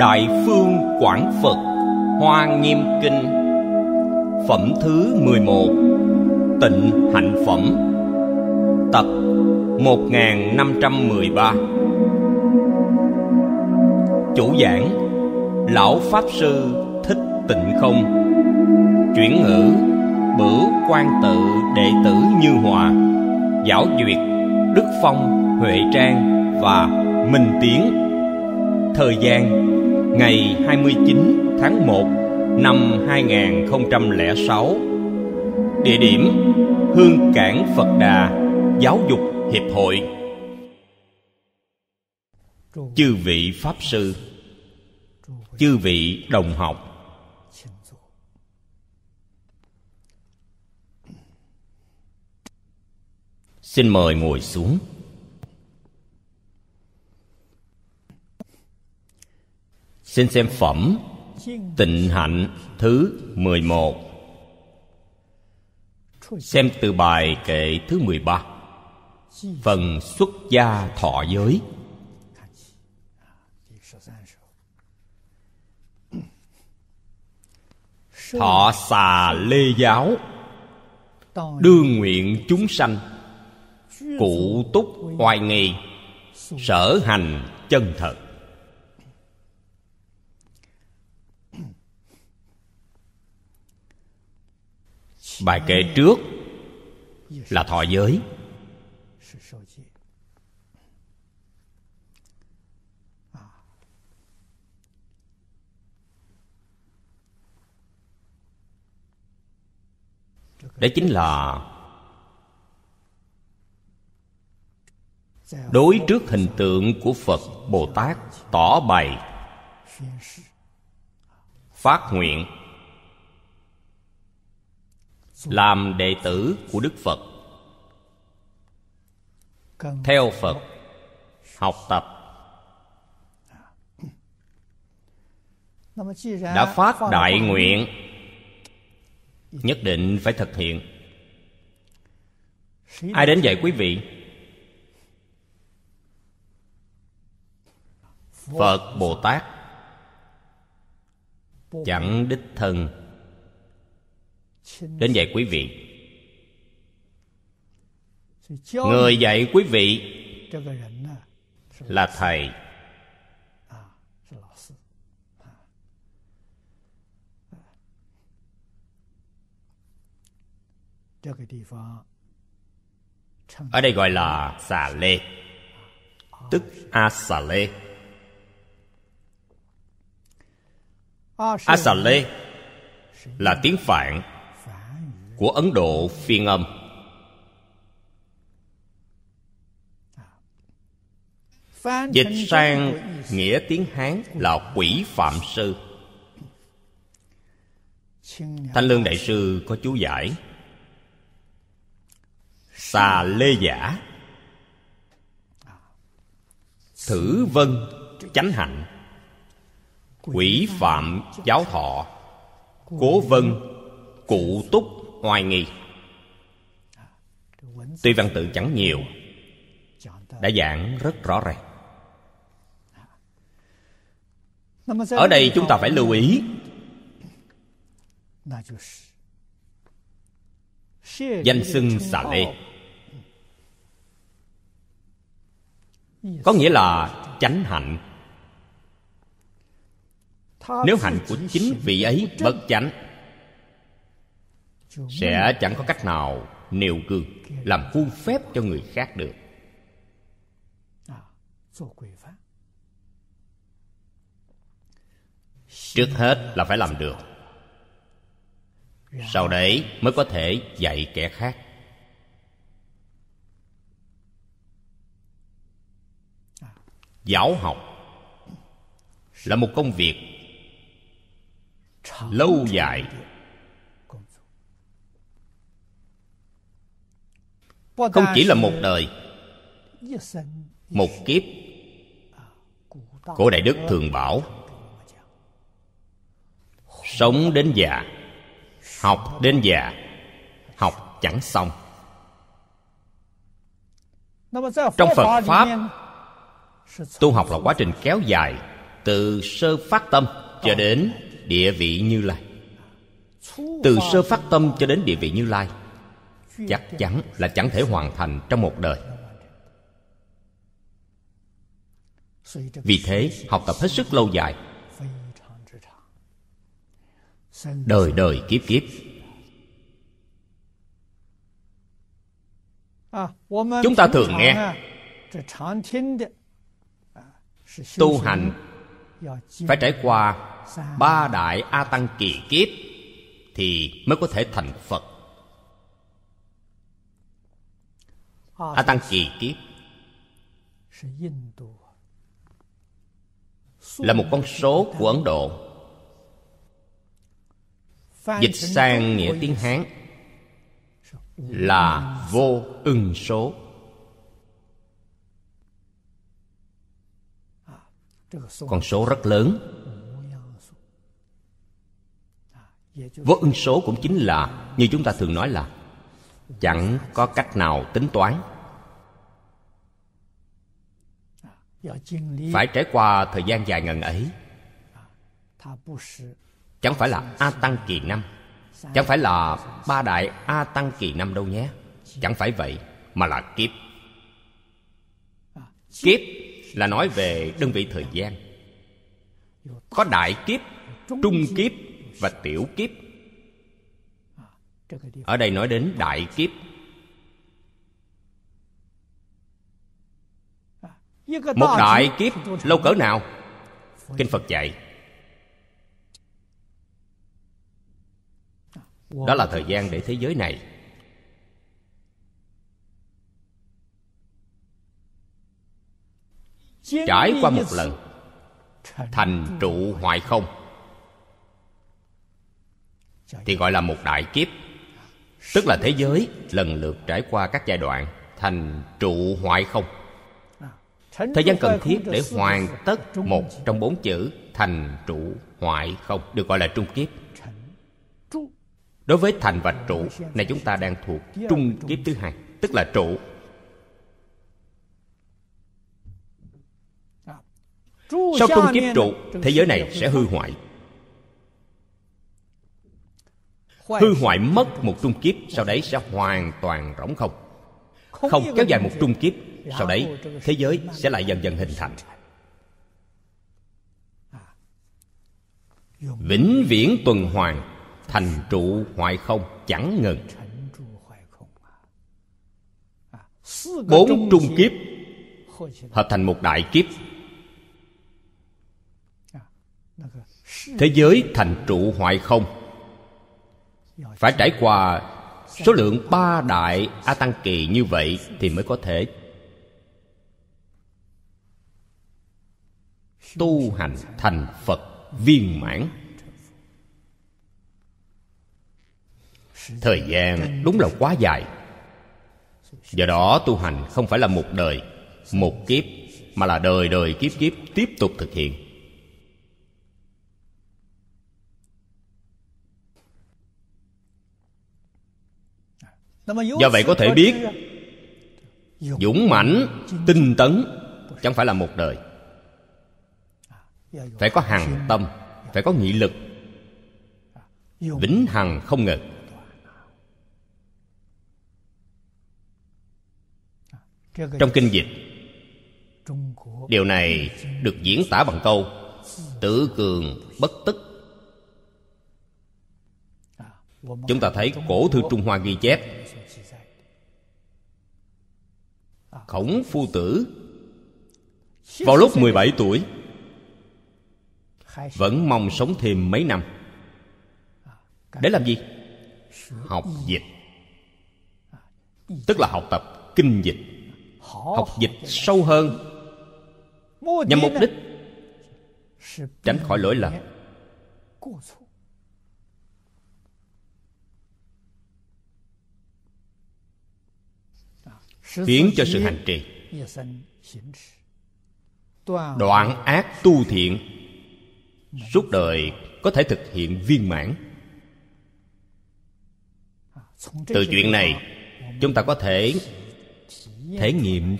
Đại Phương Quảng Phật Hoa Nghiêm Kinh Phẩm thứ 11 Tịnh Hạnh Phẩm Tập 1513 Chủ giảng Lão Pháp Sư Thích Tịnh Không Chuyển ngữ Bửu quan tự đệ tử Như Hòa Giáo duyệt Đức Phong Huệ Trang và Minh Tiến Thời gian ngày 29 tháng 1 năm 2006 Địa điểm Hương Cảng Phật Đà Giáo dục Hiệp hội Chư vị Pháp Sư Chư vị Đồng học Xin mời ngồi xuống Xin xem phẩm Tịnh hạnh thứ 11 Xem từ bài kệ thứ 13 Phần xuất gia thọ giới Thọ xà lê giáo Đương nguyện chúng sanh Cụ túc hoài nghi Sở hành chân thật bài kệ trước là thọ giới đấy chính là đối trước hình tượng của phật bồ tát tỏ bày phát nguyện làm đệ tử của đức phật theo phật học tập đã phát đại nguyện nhất định phải thực hiện ai đến dạy quý vị phật bồ tát chẳng đích thân đến dạy quý vị người dạy quý vị là thầy à, à. ở đây gọi là xà lê tức a xà lê a xà lê là tiếng phạn của ấn độ phiên âm dịch sang nghĩa tiếng hán là quỷ phạm sư thanh lương đại sư có chú giải xà lê giả thử vân chánh hạnh quỷ phạm giáo thọ cố vân cụ túc hoài nghi tuy văn tự chẳng nhiều đã giảng rất rõ ràng ở đây chúng ta phải lưu ý danh xưng xà lê có nghĩa là chánh hạnh nếu hạnh của chính vị ấy bất chánh sẽ chẳng có cách nào nêu gương làm khuôn phép cho người khác được à, trước hết là phải làm được sau dạ. đấy mới có thể dạy kẻ khác à. giáo học là một công việc lâu dài không chỉ là một đời một kiếp cổ đại đức thường bảo sống đến già học đến già học chẳng xong trong phật pháp tu học là quá trình kéo dài từ sơ phát tâm cho đến địa vị như lai từ sơ phát tâm cho đến địa vị như lai chắc chắn là chẳng thể hoàn thành trong một đời vì thế học tập hết sức lâu dài đời đời kiếp kiếp chúng ta thường nghe tu hành phải trải qua ba đại a tăng kỳ kiếp thì mới có thể thành phật A Tăng Kỳ Kiếp Là một con số của Ấn Độ Dịch sang nghĩa tiếng Hán Là vô ưng số Con số rất lớn Vô ưng số cũng chính là Như chúng ta thường nói là Chẳng có cách nào tính toán phải trải qua thời gian dài ngần ấy chẳng phải là a tăng kỳ năm chẳng phải là ba đại a tăng kỳ năm đâu nhé chẳng phải vậy mà là kiếp kiếp là nói về đơn vị thời gian có đại kiếp trung kiếp và tiểu kiếp ở đây nói đến đại kiếp một đại kiếp lâu cỡ nào kinh phật dạy đó là thời gian để thế giới này trải qua một lần thành trụ hoại không thì gọi là một đại kiếp tức là thế giới lần lượt trải qua các giai đoạn thành trụ hoại không thời gian cần thiết để hoàn tất một trong bốn chữ thành trụ hoại không được gọi là trung kiếp đối với thành và trụ này chúng ta đang thuộc trung kiếp thứ hai tức là trụ à, sau trung kiếp trụ thế giới này sẽ hư hoại hư hoại mất một trung kiếp sau đấy sẽ hoàn toàn rỗng không không kéo dài một trung kiếp sau đấy thế giới sẽ lại dần dần hình thành vĩnh viễn tuần hoàn thành trụ hoại không chẳng ngừng bốn trung kiếp hợp thành một đại kiếp thế giới thành trụ hoại không phải trải qua số lượng ba đại a tăng kỳ như vậy thì mới có thể tu hành thành phật viên mãn thời gian đúng là quá dài do đó tu hành không phải là một đời một kiếp mà là đời đời kiếp kiếp tiếp tục thực hiện do vậy có thể biết dũng mãnh tinh tấn chẳng phải là một đời phải có hằng tâm phải có nghị lực vĩnh hằng không ngừng trong kinh dịch điều này được diễn tả bằng câu tử cường bất tức chúng ta thấy cổ thư trung hoa ghi chép khổng phu tử vào lúc 17 tuổi vẫn mong sống thêm mấy năm để làm gì học dịch tức là học tập kinh dịch học dịch sâu hơn nhằm mục đích tránh khỏi lỗi lầm khiến cho sự hành trì đoạn ác tu thiện suốt đời có thể thực hiện viên mãn từ chuyện này chúng ta có thể thể nghiệm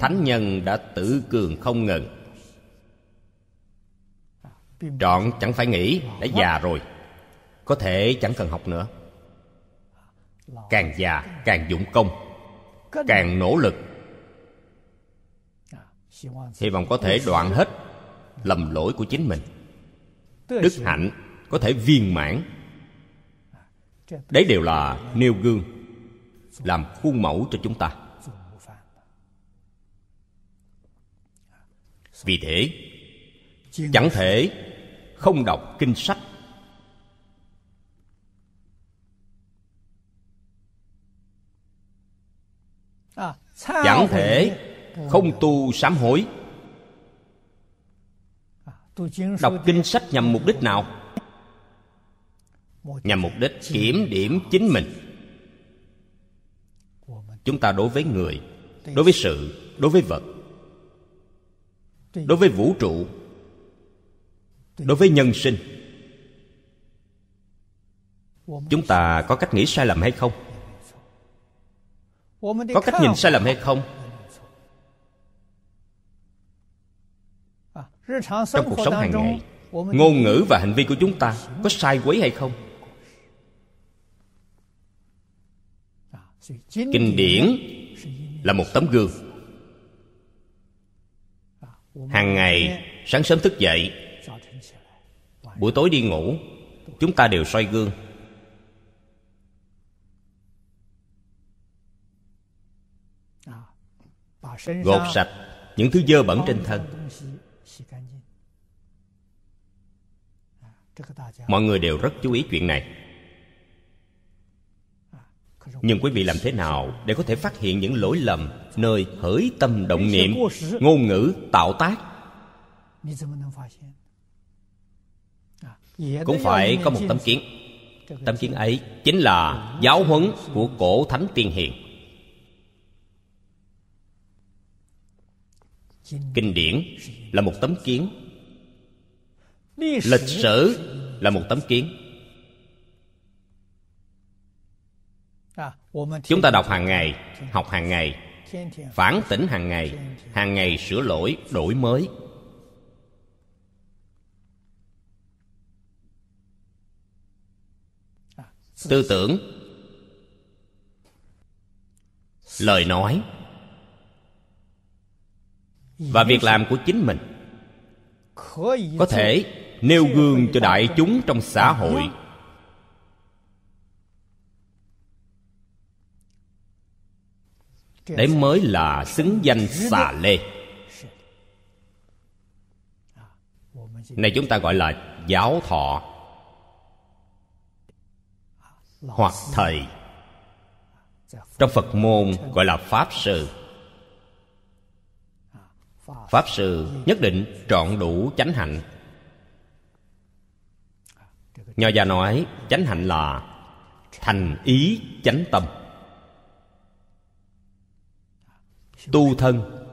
thánh nhân đã tử cường không ngừng trọn chẳng phải nghĩ đã già rồi có thể chẳng cần học nữa càng già càng dũng công càng nỗ lực hy vọng có thể đoạn hết lầm lỗi của chính mình đức hạnh có thể viên mãn đấy đều là nêu gương làm khuôn mẫu cho chúng ta vì thế chẳng thể không đọc kinh sách à, chẳng thể không tu sám hối đọc kinh sách nhằm mục đích nào nhằm mục đích kiểm điểm chính mình chúng ta đối với người đối với sự đối với vật đối với vũ trụ đối với nhân sinh chúng ta có cách nghĩ sai lầm hay không có cách nhìn sai lầm hay không trong cuộc sống hàng ngày ngôn ngữ và hành vi của chúng ta có sai quấy hay không kinh điển là một tấm gương hàng ngày sáng sớm thức dậy buổi tối đi ngủ chúng ta đều soi gương gột sạch những thứ dơ bẩn trên thân mọi người đều rất chú ý chuyện này nhưng quý vị làm thế nào để có thể phát hiện những lỗi lầm nơi hởi tâm động niệm ngôn ngữ tạo tác cũng phải có một tấm kiến tấm kiến ấy chính là giáo huấn của cổ thánh tiên hiền kinh điển là một tấm kiến lịch sử là một tấm kiến à, chúng ta đọc hàng ngày học hàng ngày phản tỉnh hàng ngày hàng ngày sửa lỗi đổi mới à, tư tưởng lời nói và việc làm của chính mình có thể nêu gương cho đại chúng trong xã hội đấy mới là xứng danh xà lê này chúng ta gọi là giáo thọ hoặc thầy trong phật môn gọi là pháp sư pháp sư nhất định trọn đủ chánh hạnh nho già nói chánh hạnh là thành ý chánh tâm tu thân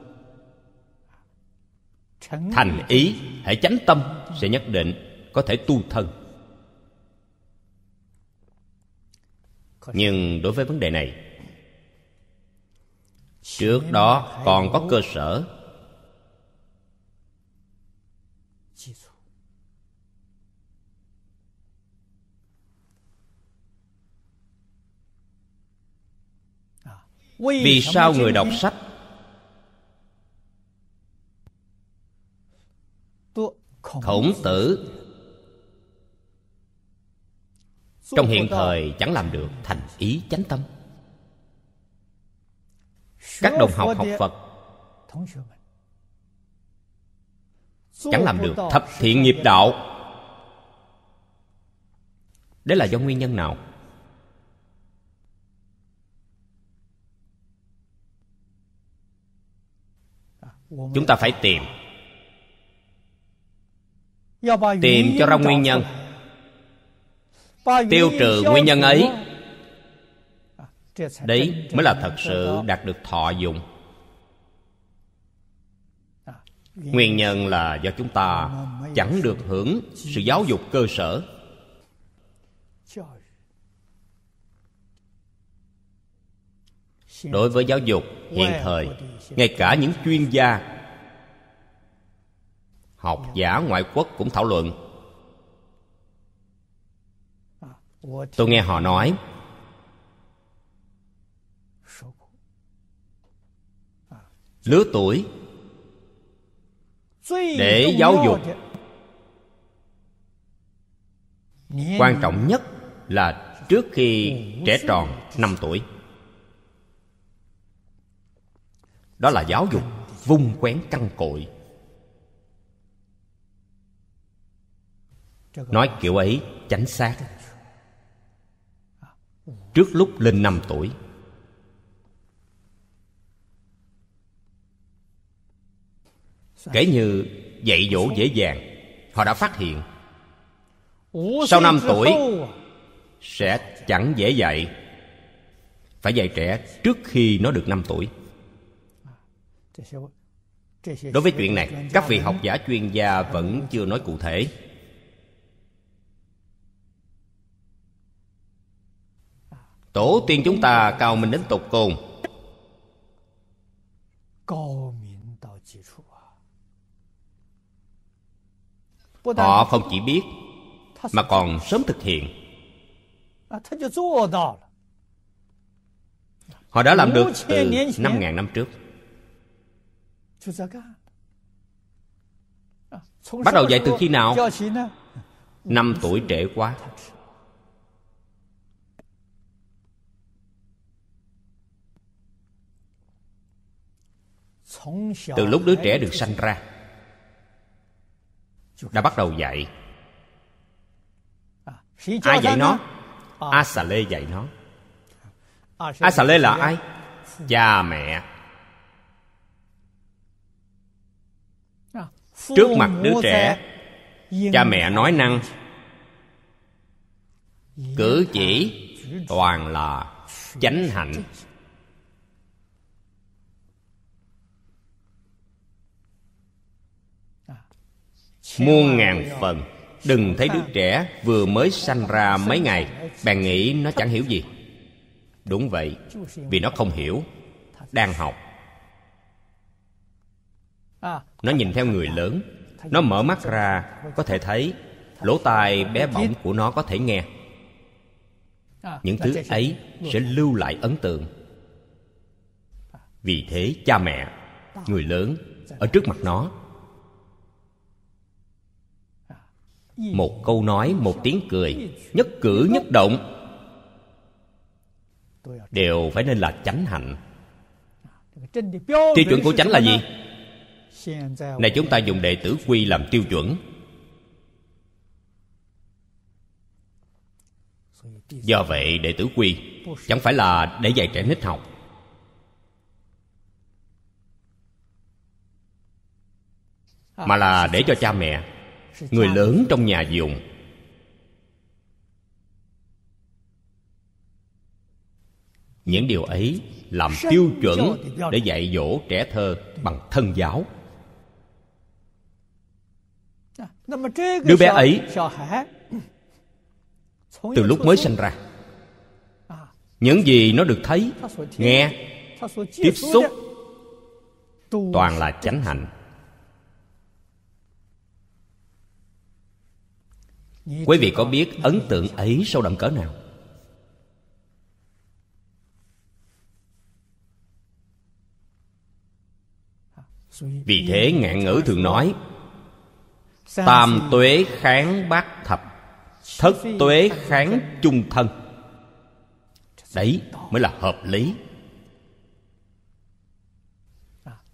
thành ý hãy chánh tâm sẽ nhất định có thể tu thân nhưng đối với vấn đề này trước đó còn có cơ sở vì sao người đọc sách khổng tử trong hiện thời chẳng làm được thành ý chánh tâm các đồng học học phật chẳng làm được thập thiện nghiệp đạo đấy là do nguyên nhân nào chúng ta phải tìm tìm cho ra nguyên nhân tiêu trừ nguyên nhân ấy đấy mới là thật sự đạt được thọ dụng nguyên nhân là do chúng ta chẳng được hưởng sự giáo dục cơ sở đối với giáo dục hiện thời ngay cả những chuyên gia học dạ. giả ngoại quốc cũng thảo luận à, tôi nghe họ nói à. lứa tuổi để giáo dục quan trọng nhất là trước khi trẻ tròn 5 tuổi đó là giáo dục vung quén căn cội nói kiểu ấy chánh xác trước lúc lên năm tuổi kể như dạy dỗ dễ dàng họ đã phát hiện sau năm tuổi sẽ chẳng dễ dạy phải dạy trẻ trước khi nó được năm tuổi đối với chuyện này các vị học giả chuyên gia vẫn chưa nói cụ thể tổ tiên chúng ta cao minh đến tột cùng họ không chỉ biết mà còn sớm thực hiện họ đã làm được từ năm ngàn năm trước À, bắt đầu dạy từ khi nào? Năm tuổi trễ quá Từ lúc đứa trẻ được sanh ra Đã bắt đầu dạy à, Ai dạy nó? À. A Xà Lê dạy nó A Xà Lê là ai? Cha mẹ trước mặt đứa trẻ cha mẹ nói năng cử chỉ toàn là chánh hạnh muôn ngàn phần đừng thấy đứa trẻ vừa mới sanh ra mấy ngày bạn nghĩ nó chẳng hiểu gì đúng vậy vì nó không hiểu đang học nó nhìn theo người lớn nó mở mắt ra có thể thấy lỗ tai bé bỏng của nó có thể nghe những thứ ấy sẽ lưu lại ấn tượng vì thế cha mẹ người lớn ở trước mặt nó một câu nói một tiếng cười nhất cử nhất động đều phải nên là chánh hạnh tiêu chuẩn của chánh là gì này chúng ta dùng đệ tử quy làm tiêu chuẩn do vậy đệ tử quy chẳng phải là để dạy trẻ nít học mà là để cho cha mẹ người lớn trong nhà dùng những điều ấy làm tiêu chuẩn để dạy dỗ trẻ thơ bằng thân giáo Đứa bé ấy từ lúc mới sinh ra à. những gì nó được thấy nghe tiếp xúc toàn là chánh hạnh quý vị có biết ấn tượng ấy sâu đậm cỡ nào à, vì thế ngạn ngữ thường nói tam tuế kháng bát thập thất tuế kháng chung thân đấy mới là hợp lý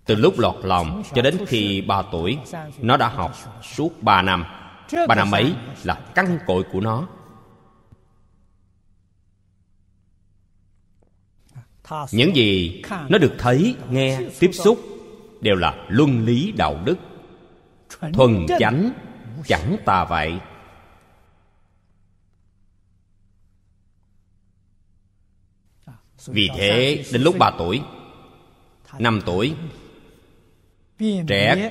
từ lúc lọt lòng cho đến khi ba tuổi nó đã học suốt ba năm ba năm ấy là căn cội của nó những gì nó được thấy nghe tiếp xúc đều là luân lý đạo đức thuần chánh chẳng tà vậy vì thế đến lúc ba tuổi năm tuổi Trẻ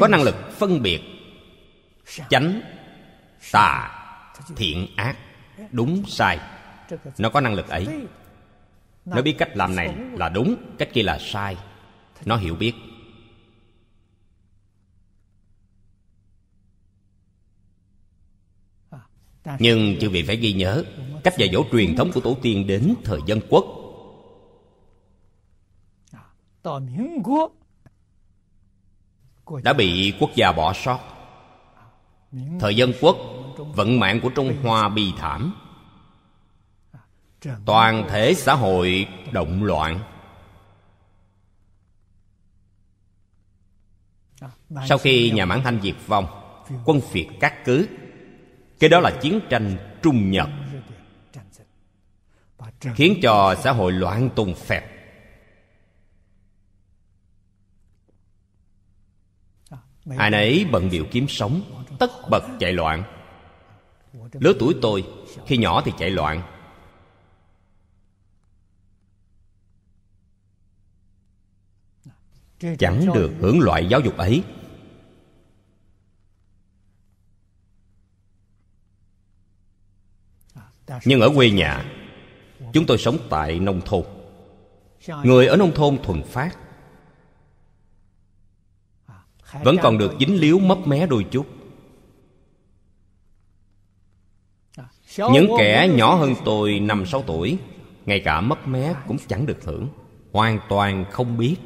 Có năng lực phân biệt Chánh Tà Thiện ác Đúng sai Nó có năng lực ấy Nó biết cách làm này là đúng Cách kia là sai Nó hiểu biết nhưng chư vị phải ghi nhớ cách dạy dỗ truyền thống của tổ tiên đến thời dân quốc đã bị quốc gia bỏ sót thời dân quốc vận mạng của trung hoa bi thảm toàn thể xã hội động loạn sau khi nhà mãn thanh diệt vong quân phiệt cắt cứ cái đó là chiến tranh trung nhật khiến cho xã hội loạn tùng phẹt ai nấy bận điệu kiếm sống tất bật chạy loạn lứa tuổi tôi khi nhỏ thì chạy loạn chẳng được hưởng loại giáo dục ấy nhưng ở quê nhà chúng tôi sống tại nông thôn người ở nông thôn thuần phát vẫn còn được dính líu mấp mé đôi chút những kẻ nhỏ hơn tôi năm sáu tuổi ngay cả mấp mé cũng chẳng được hưởng hoàn toàn không biết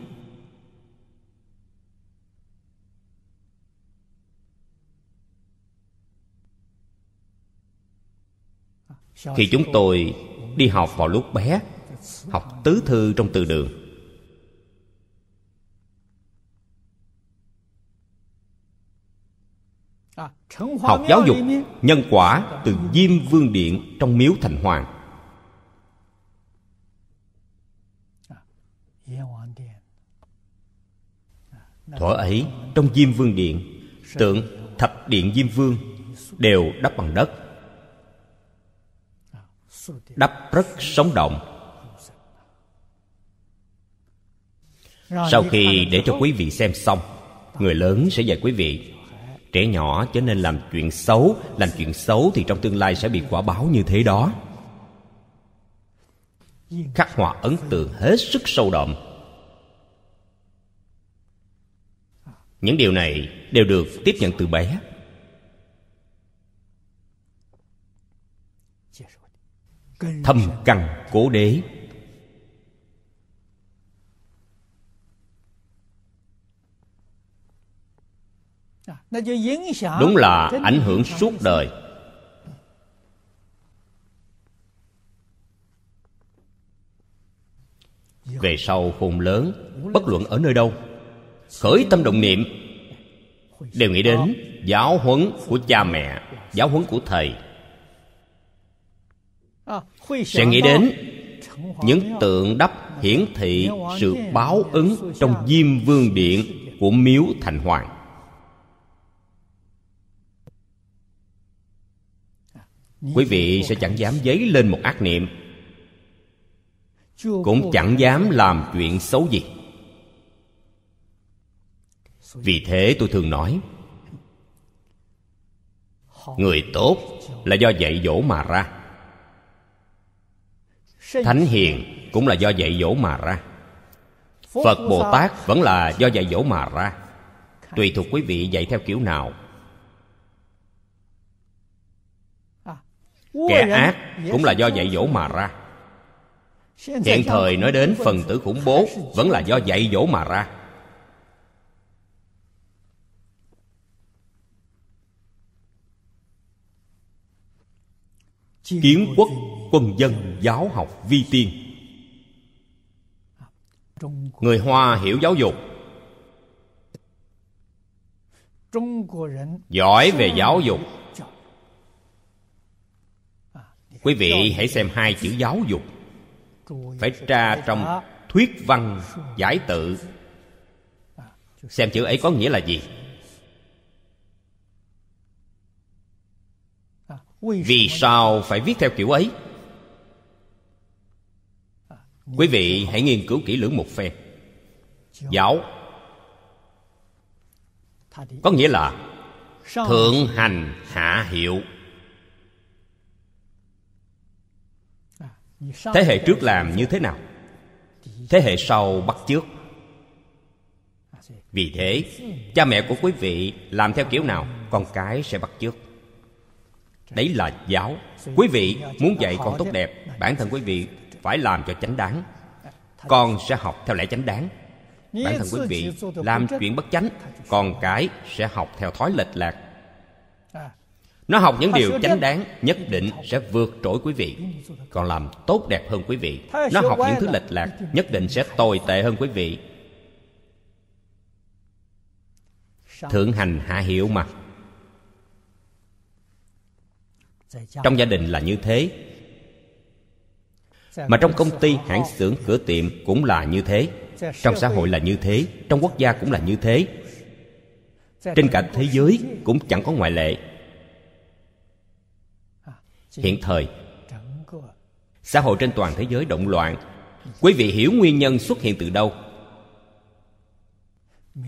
khi chúng tôi đi học vào lúc bé học tứ thư trong từ đường à, học giáo dục nhân quả từ diêm vương điện trong miếu thành hoàng à, à, thuở ấy trong diêm vương điện tượng thập điện diêm vương đều đắp bằng đất đắp rất sống động sau khi để cho quý vị xem xong người lớn sẽ dạy quý vị trẻ nhỏ cho nên làm chuyện xấu làm chuyện xấu thì trong tương lai sẽ bị quả báo như thế đó khắc họa ấn tượng hết sức sâu đậm những điều này đều được tiếp nhận từ bé thâm căn cố đế đúng là ảnh hưởng suốt đời về sau khôn lớn bất luận ở nơi đâu khởi tâm động niệm đều nghĩ đến giáo huấn của cha mẹ giáo huấn của thầy sẽ nghĩ đến những tượng đắp hiển thị sự báo ứng trong diêm vương điện của miếu thành hoàng quý vị sẽ chẳng dám dấy lên một ác niệm cũng chẳng dám làm chuyện xấu gì vì thế tôi thường nói người tốt là do dạy dỗ mà ra thánh hiền cũng là do dạy dỗ mà ra phật bồ tát vẫn là do dạy dỗ mà ra tùy thuộc quý vị dạy theo kiểu nào à. kẻ ác cũng là do dạy dỗ mà ra hiện thời nói đến phần tử khủng bố vẫn là do dạy dỗ mà ra kiến quốc quân dân giáo học vi tiên người hoa hiểu giáo dục giỏi về giáo dục quý vị hãy xem hai chữ giáo dục phải tra trong thuyết văn giải tự xem chữ ấy có nghĩa là gì vì sao phải viết theo kiểu ấy quý vị hãy nghiên cứu kỹ lưỡng một phen giáo có nghĩa là thượng hành hạ hiệu thế hệ trước làm như thế nào thế hệ sau bắt chước vì thế cha mẹ của quý vị làm theo kiểu nào con cái sẽ bắt chước đấy là giáo quý vị muốn dạy con tốt đẹp bản thân quý vị phải làm cho chánh đáng con sẽ học theo lẽ chánh đáng bản thân quý vị làm chuyện bất chánh con cái sẽ học theo thói lệch lạc à. nó học những điều chánh đáng nhất định sẽ vượt trội quý vị còn làm tốt đẹp hơn quý vị nó học những thứ lệch lạc nhất định sẽ tồi tệ hơn quý vị thượng hành hạ hiệu mà trong gia đình là như thế mà trong công ty hãng xưởng cửa tiệm cũng là như thế trong xã hội là như thế trong quốc gia cũng là như thế trên cả thế giới cũng chẳng có ngoại lệ hiện thời xã hội trên toàn thế giới động loạn quý vị hiểu nguyên nhân xuất hiện từ đâu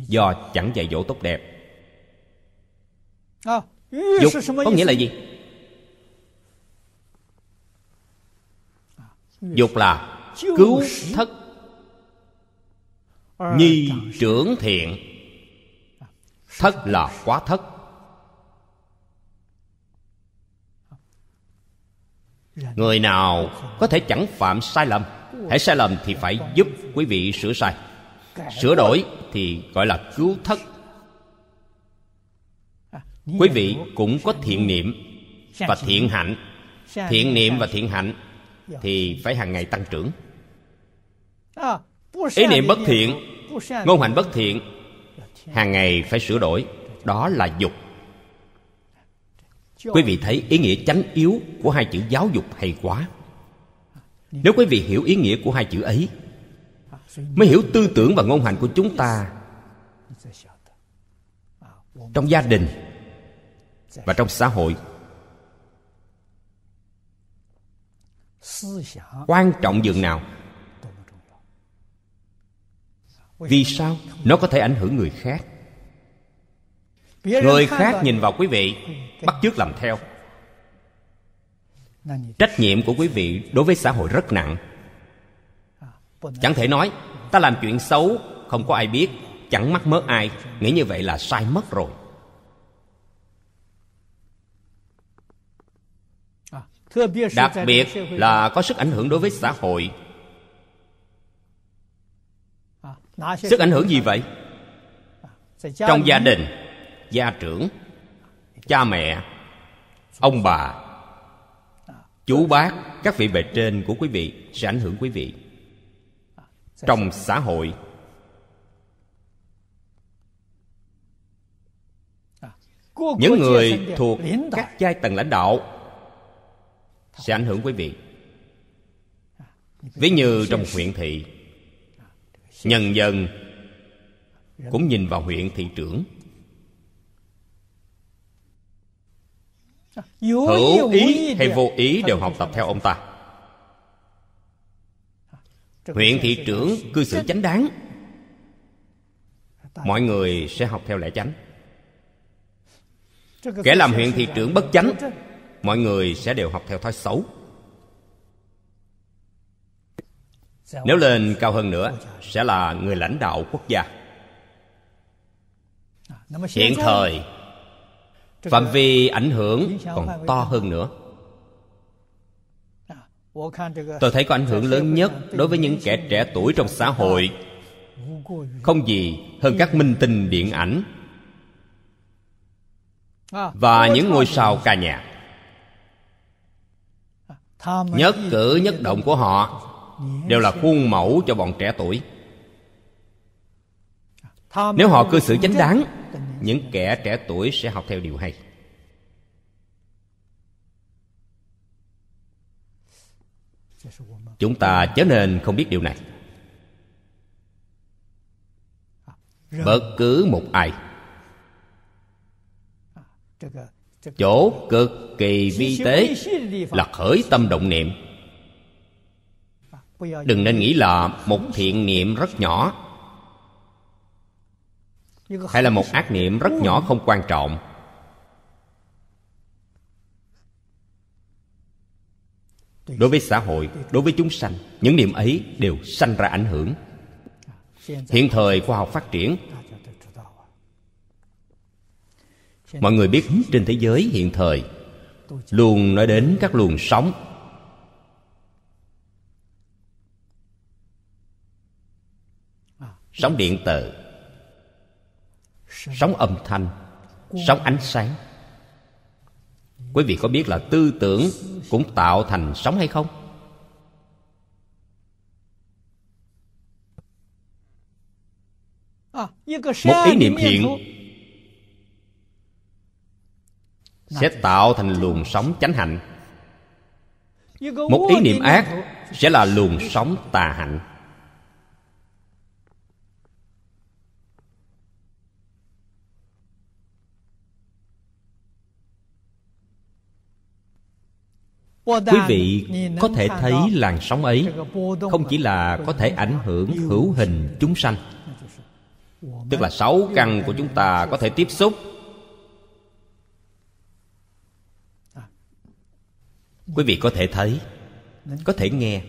do chẳng dạy dỗ tốt đẹp ờ, dục có nghĩa là gì dục là cứu thất nhi trưởng thiện thất là quá thất người nào có thể chẳng phạm sai lầm hãy sai lầm thì phải giúp quý vị sửa sai sửa đổi thì gọi là cứu thất quý vị cũng có thiện niệm và thiện hạnh thiện niệm và thiện hạnh thì phải hàng ngày tăng trưởng ý niệm bất thiện ngôn hành bất thiện hàng ngày phải sửa đổi đó là dục quý vị thấy ý nghĩa chánh yếu của hai chữ giáo dục hay quá nếu quý vị hiểu ý nghĩa của hai chữ ấy mới hiểu tư tưởng và ngôn hành của chúng ta trong gia đình và trong xã hội quan trọng dường nào vì sao nó có thể ảnh hưởng người khác người khác nhìn vào quý vị bắt chước làm theo trách nhiệm của quý vị đối với xã hội rất nặng chẳng thể nói ta làm chuyện xấu không có ai biết chẳng mắc mớ ai nghĩ như vậy là sai mất rồi đặc biệt là có sức ảnh hưởng đối với xã hội à, sức ảnh hưởng gì vậy à, trong gia đình gia trưởng cha mẹ ông bà à, chú bác các vị bề trên của quý vị sẽ ảnh hưởng quý vị trong xã hội những người thuộc các giai tầng lãnh đạo sẽ ảnh hưởng quý vị ví như trong huyện thị nhân dân cũng nhìn vào huyện thị trưởng hữu ý hay vô ý đều học tập theo ông ta huyện thị trưởng cư xử chánh đáng mọi người sẽ học theo lẽ chánh kẻ làm huyện thị trưởng bất chánh mọi người sẽ đều học theo thói xấu nếu lên cao hơn nữa sẽ là người lãnh đạo quốc gia hiện thời phạm vi ảnh hưởng còn to hơn nữa tôi thấy có ảnh hưởng lớn nhất đối với những kẻ trẻ tuổi trong xã hội không gì hơn các minh tinh điện ảnh và những ngôi sao ca nhạc nhất cử nhất động của họ đều là khuôn mẫu cho bọn trẻ tuổi à, nếu họ cư xử chánh đáng những kẻ trẻ tuổi sẽ học theo điều hay chúng ta chớ nên không biết điều này à, bất cứ một ai à, chỗ cực kỳ vi tế là khởi tâm động niệm đừng nên nghĩ là một thiện niệm rất nhỏ hay là một ác niệm rất nhỏ không quan trọng đối với xã hội đối với chúng sanh những niệm ấy đều sanh ra ảnh hưởng hiện thời khoa học phát triển mọi người biết trên thế giới hiện thời luôn nói đến các luồng sóng sóng điện tử sóng âm thanh sóng ánh sáng quý vị có biết là tư tưởng cũng tạo thành sóng hay không một ý niệm hiện sẽ tạo thành luồng sóng chánh hạnh một ý niệm ác sẽ là luồng sóng tà hạnh quý vị có thể thấy làn sóng ấy không chỉ là có thể ảnh hưởng hữu hình chúng sanh tức là sáu căn của chúng ta có thể tiếp xúc quý vị có thể thấy có thể nghe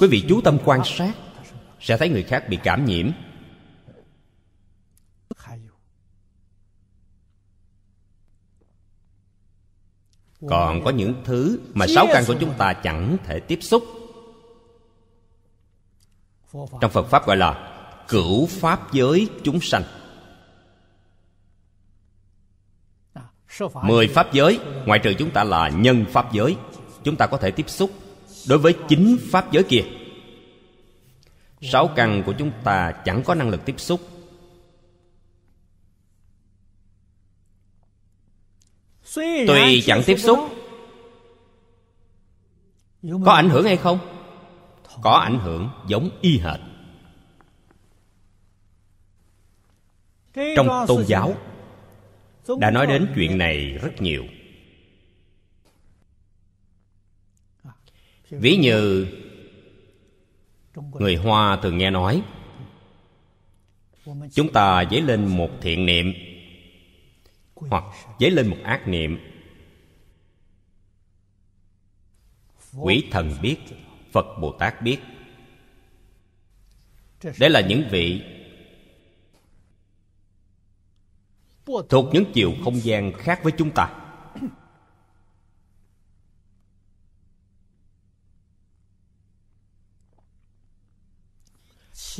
quý vị chú tâm quan sát sẽ thấy người khác bị cảm nhiễm còn có những thứ mà sáu căn của chúng ta chẳng thể tiếp xúc trong phật pháp gọi là cửu pháp giới chúng sanh mười pháp giới ngoại trừ chúng ta là nhân pháp giới chúng ta có thể tiếp xúc đối với chính pháp giới kia sáu căn của chúng ta chẳng có năng lực tiếp xúc tuy chẳng tiếp xúc có ảnh hưởng hay không có ảnh hưởng giống y hệt trong tôn giáo đã nói đến chuyện này rất nhiều ví như người hoa thường nghe nói chúng ta dấy lên một thiện niệm hoặc dấy lên một ác niệm quỷ thần biết phật bồ tát biết đấy là những vị thuộc những chiều không gian khác với chúng ta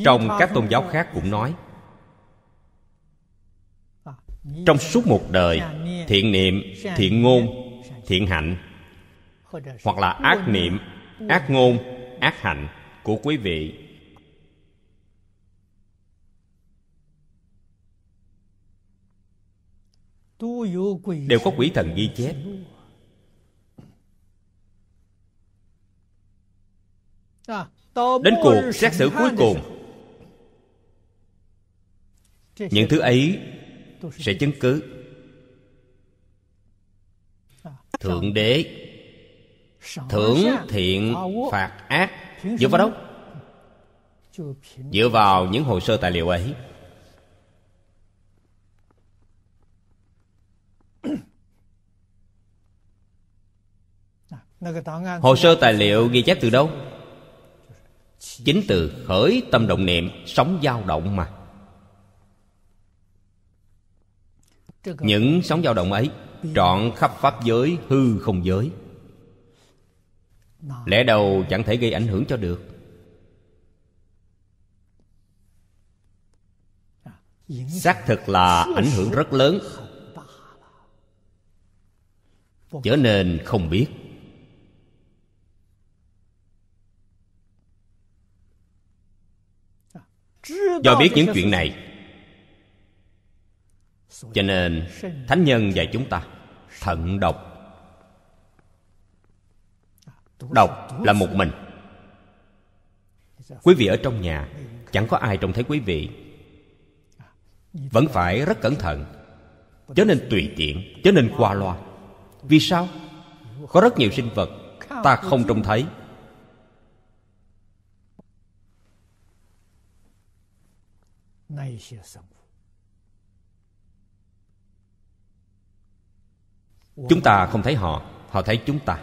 trong các tôn giáo khác cũng nói trong suốt một đời thiện niệm thiện ngôn thiện hạnh hoặc là ác niệm ác ngôn ác hạnh của quý vị đều có quỷ thần ghi chép đến cuộc xét xử cuối cùng những thứ ấy sẽ chứng cứ thượng đế thưởng thiện phạt ác dựa vào đâu dựa vào những hồ sơ tài liệu ấy Hồ sơ tài liệu ghi chép từ đâu? Chính từ khởi tâm động niệm Sóng dao động mà Những sóng dao động ấy Trọn khắp pháp giới hư không giới Lẽ đầu chẳng thể gây ảnh hưởng cho được Xác thực là ảnh hưởng rất lớn Trở nên không biết do biết những chuyện này cho nên thánh nhân dạy chúng ta thận độc độc là một mình quý vị ở trong nhà chẳng có ai trông thấy quý vị vẫn phải rất cẩn thận chớ nên tùy tiện chớ nên qua loa vì sao có rất nhiều sinh vật ta không trông thấy 那一些生物。Chúng ta không thấy họ, họ thấy chúng ta.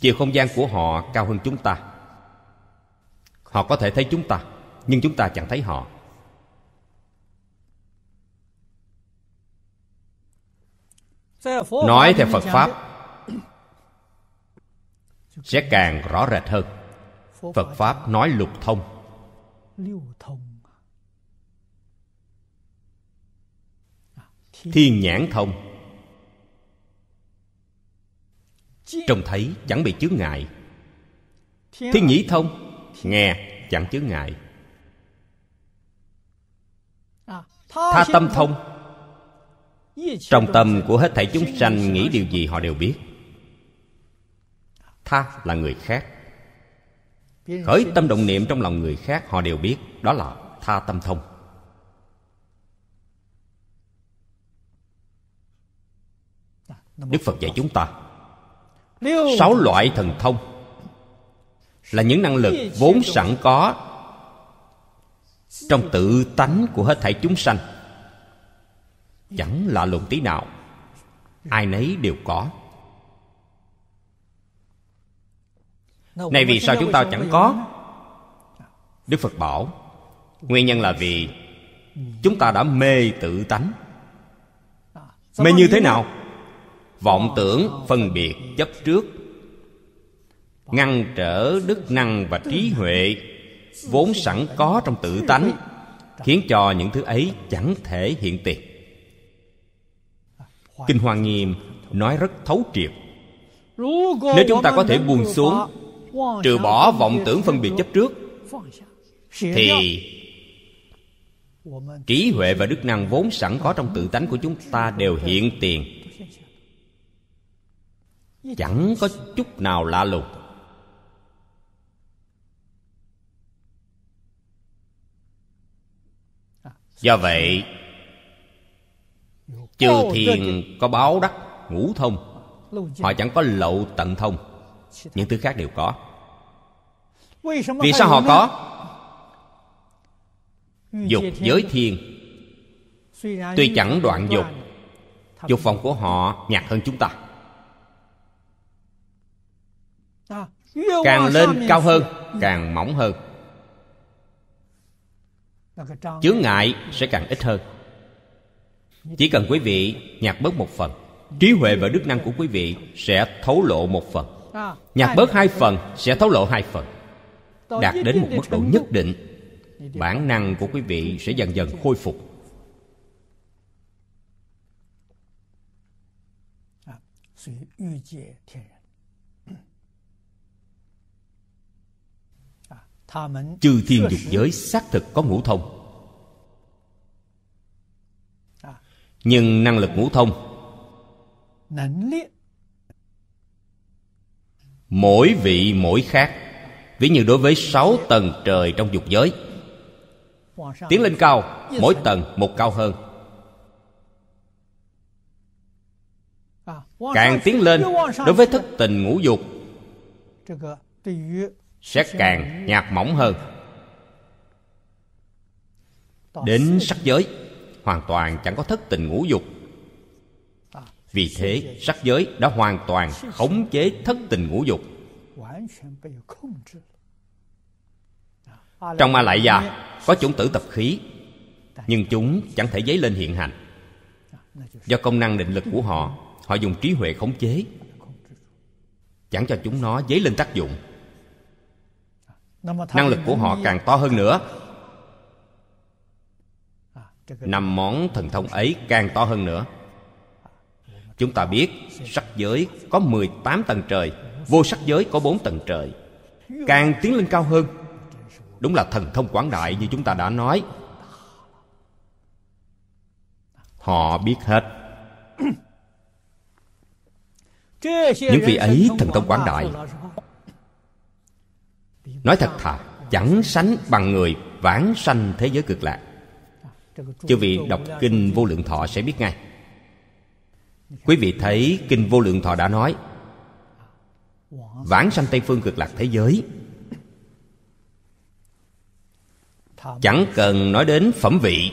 Chiều không gian của họ cao hơn chúng ta. Họ có thể thấy chúng ta, nhưng chúng ta chẳng thấy họ. Nói theo Phật Pháp sẽ càng rõ rệt hơn phật pháp nói lục thông à, thiên nhãn thông trông thấy chẳng bị chướng ngại thiên nhĩ thông nghe chẳng chướng ngại à, tha tâm thông trong tâm của hết thảy chúng sanh nghĩ điều gì họ đều biết à. tha là người khác khởi tâm động niệm trong lòng người khác họ đều biết đó là tha tâm thông đức phật dạy chúng ta sáu loại thần thông là những năng lực vốn sẵn có trong tự tánh của hết thảy chúng sanh chẳng lạ lùng tí nào ai nấy đều có này vì sao chúng ta chẳng có đức phật bảo nguyên nhân là vì chúng ta đã mê tự tánh à, mê như thế nào vọng ờ, tưởng phân biệt chấp trước ngăn trở đức năng và trí huệ vốn sẵn có trong tự tánh khiến cho những thứ ấy chẳng thể hiện tiền à, kinh hoa nghiêm nói rất thấu triệt nếu chúng ta có thể buông xuống trừ bỏ vọng tưởng phân biệt chấp trước thì trí huệ và đức năng vốn sẵn có trong tự tánh của chúng ta đều hiện tiền chẳng có chút nào lạ lùng do vậy chư thiền có báo đắc ngũ thông họ chẳng có lậu tận thông những thứ khác đều có vì sao họ có dục giới thiên tuy chẳng đoạn dục dục phòng của họ nhạt hơn chúng ta càng lên cao hơn càng mỏng hơn chướng ngại sẽ càng ít hơn chỉ cần quý vị nhạt bớt một phần trí huệ và đức năng của quý vị sẽ thấu lộ một phần À, nhặt bớt hai phần sẽ thấu lộ hai phần đạt đến một mức độ nhất định bản năng của quý vị sẽ dần dần khôi phục à, à, chư thiên dục giới xác thực có ngũ thông nhưng năng lực ngũ thông mỗi vị mỗi khác ví như đối với sáu tầng trời trong dục giới tiến lên cao mỗi tầng một cao hơn càng tiến lên đối với thức tình ngũ dục sẽ càng nhạt mỏng hơn đến sắc giới hoàn toàn chẳng có thất tình ngũ dục vì thế sắc giới đã hoàn toàn khống chế thất tình ngũ dục trong ma lại già có chủng tử tập khí nhưng chúng chẳng thể dấy lên hiện hành do công năng định lực của họ họ dùng trí huệ khống chế chẳng cho chúng nó dấy lên tác dụng năng lực của họ càng to hơn nữa năm món thần thông ấy càng to hơn nữa Chúng ta biết sắc giới có 18 tầng trời Vô sắc giới có 4 tầng trời Càng tiến lên cao hơn Đúng là thần thông quảng đại như chúng ta đã nói Họ biết hết Những vị ấy thần thông quảng đại Nói thật thà Chẳng sánh bằng người vãng sanh thế giới cực lạc Chư vị đọc kinh vô lượng thọ sẽ biết ngay quý vị thấy kinh vô lượng thọ đã nói vãng sanh tây phương cực lạc thế giới chẳng cần nói đến phẩm vị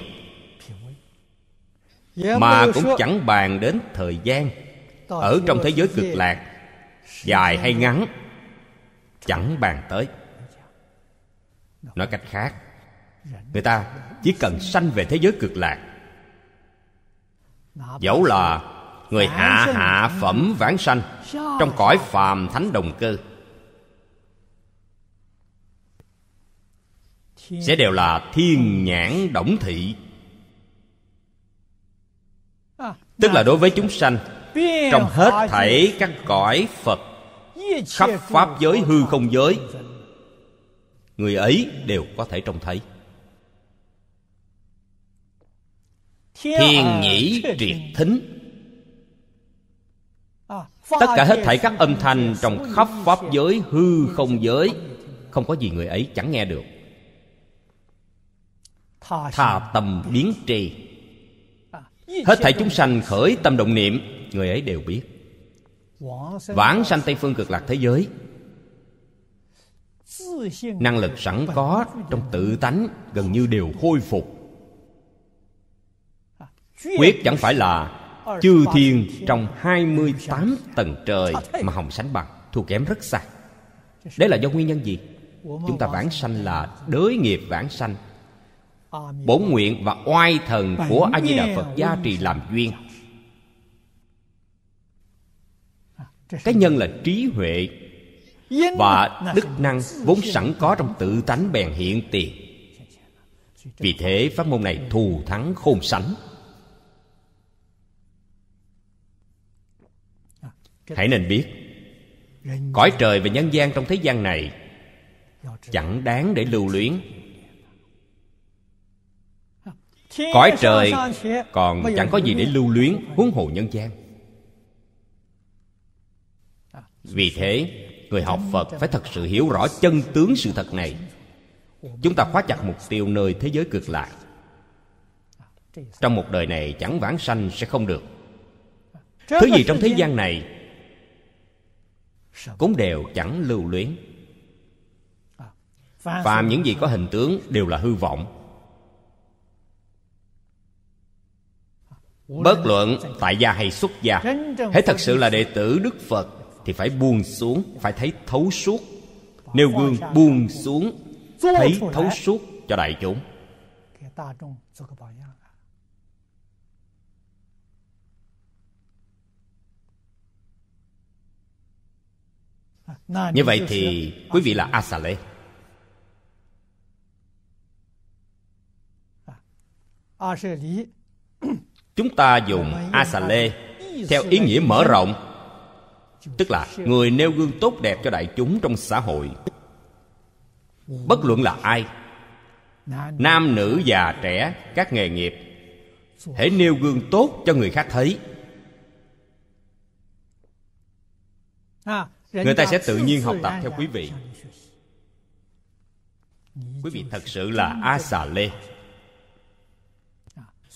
mà cũng chẳng bàn đến thời gian ở trong thế giới cực lạc dài hay ngắn chẳng bàn tới nói cách khác người ta chỉ cần sanh về thế giới cực lạc dẫu là người hạ hạ phẩm vãng sanh trong cõi phàm thánh đồng cơ sẽ đều là thiên nhãn đổng thị à, tức là đối với chúng sanh trong hết thảy các cõi phật khắp pháp giới hư không giới người ấy đều có thể trông thấy thiên à, nhĩ triệt thính tất cả hết thảy các âm thanh trong khắp pháp giới hư không giới không có gì người ấy chẳng nghe được thà tâm biến trì à, hết thảy chúng sanh khởi tâm động niệm người ấy đều biết vãng sanh tây phương cực lạc thế giới năng lực sẵn có trong tự tánh gần như đều khôi phục à, quyết chẳng phải là chư thiên trong 28 tầng trời mà hồng sánh bằng thua kém rất xa đấy là do nguyên nhân gì chúng ta vãng sanh là đới nghiệp vãng sanh bổn nguyện và oai thần của a di đà phật gia trì làm duyên cái nhân là trí huệ và đức năng vốn sẵn có trong tự tánh bèn hiện tiền vì thế phát môn này thù thắng khôn sánh hãy nên biết cõi trời và nhân gian trong thế gian này chẳng đáng để lưu luyến cõi trời còn chẳng có gì để lưu luyến huống hồ nhân gian vì thế người học phật phải thật sự hiểu rõ chân tướng sự thật này chúng ta khóa chặt mục tiêu nơi thế giới cực lạc trong một đời này chẳng vãng sanh sẽ không được thứ gì trong thế gian này cũng đều chẳng lưu luyến phàm những gì có hình tướng đều là hư vọng bất luận tại gia hay xuất gia hãy thật sự là đệ tử đức phật thì phải buông xuống phải thấy thấu suốt nêu gương buông xuống thấy thấu suốt cho đại chúng Như vậy thì quý vị là A-xà à, lễ Chúng ta dùng A-xà lê Theo ý nghĩa mở rộng Tức là người nêu gương tốt đẹp cho đại chúng trong xã hội Bất luận là ai Nam, nữ, già, trẻ, các nghề nghiệp Hãy nêu gương tốt cho người khác thấy À, người ta sẽ tự nhiên học tập theo quý vị quý vị thật sự là a xà lê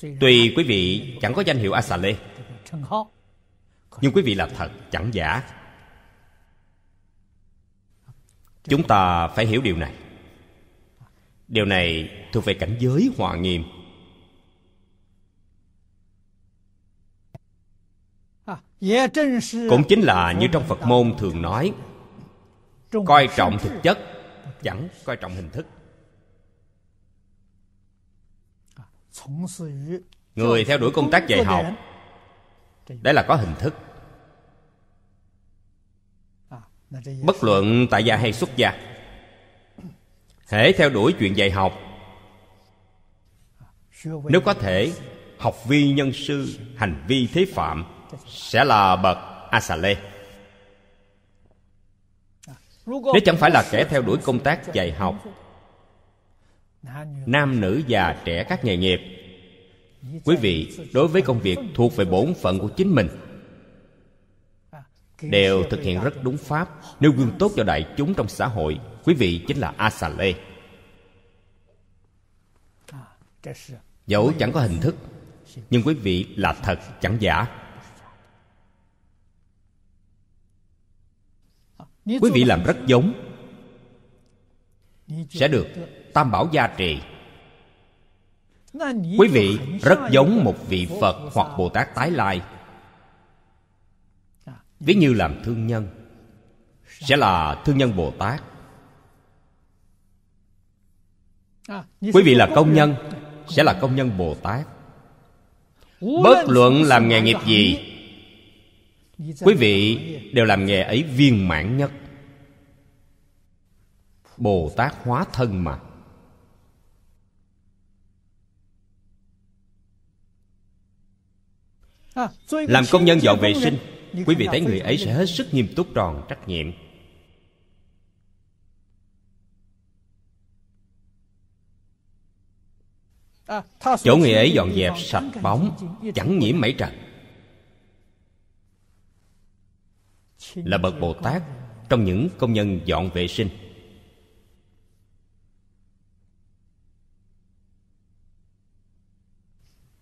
tuy à, quý vị chẳng có danh hiệu a xà lê nhưng quý vị là thật chẳng giả chúng ta phải hiểu điều này điều này thuộc về cảnh giới hòa nghiêm cũng chính là như trong phật môn thường nói coi trọng thực chất chẳng coi trọng hình thức người theo đuổi công tác dạy học đấy là có hình thức à, bất luận tại gia hay xuất gia hễ theo đuổi chuyện dạy học à, nếu có thể học vi nhân sư hành vi thế phạm sẽ là bậc asale nếu chẳng phải là kẻ theo đuổi công tác dạy học nam nữ già trẻ các nghề nghiệp quý vị đối với công việc thuộc về bổn phận của chính mình đều thực hiện rất đúng pháp nêu gương tốt cho đại chúng trong xã hội quý vị chính là a dẫu chẳng có hình thức nhưng quý vị là thật chẳng giả quý vị làm rất giống sẽ được tam bảo gia trì quý vị rất giống một vị phật hoặc bồ tát tái lai à, ví như làm thương nhân sẽ là thương nhân bồ tát à, quý vị là công nhân sẽ là công nhân bồ tát bất luận làm nghề nghiệp gì quý vị đều làm nghề ấy viên mãn nhất bồ tát hóa thân mà làm công nhân dọn vệ sinh quý vị thấy người ấy sẽ hết sức nghiêm túc tròn trách nhiệm chỗ người ấy dọn dẹp sạch bóng chẳng nhiễm mấy trần là bậc bồ tát trong những công nhân dọn vệ sinh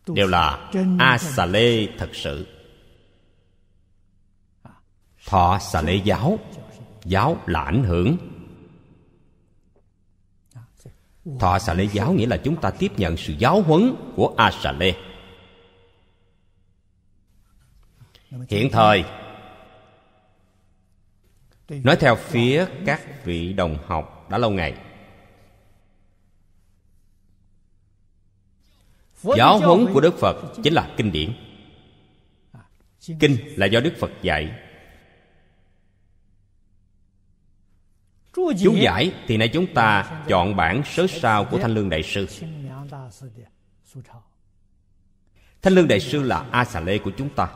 đều là a xà lê thật sự thọ xà lê giáo giáo là ảnh hưởng thọ xà lê giáo nghĩa là chúng ta tiếp nhận sự giáo huấn của a xà lê hiện thời nói theo phía các vị đồng học đã lâu ngày giáo huấn của đức phật chính là kinh điển kinh là do đức phật dạy chú giải thì nay chúng ta chọn bản sớ sao của thanh lương đại sư thanh lương đại sư là a xà lê của chúng ta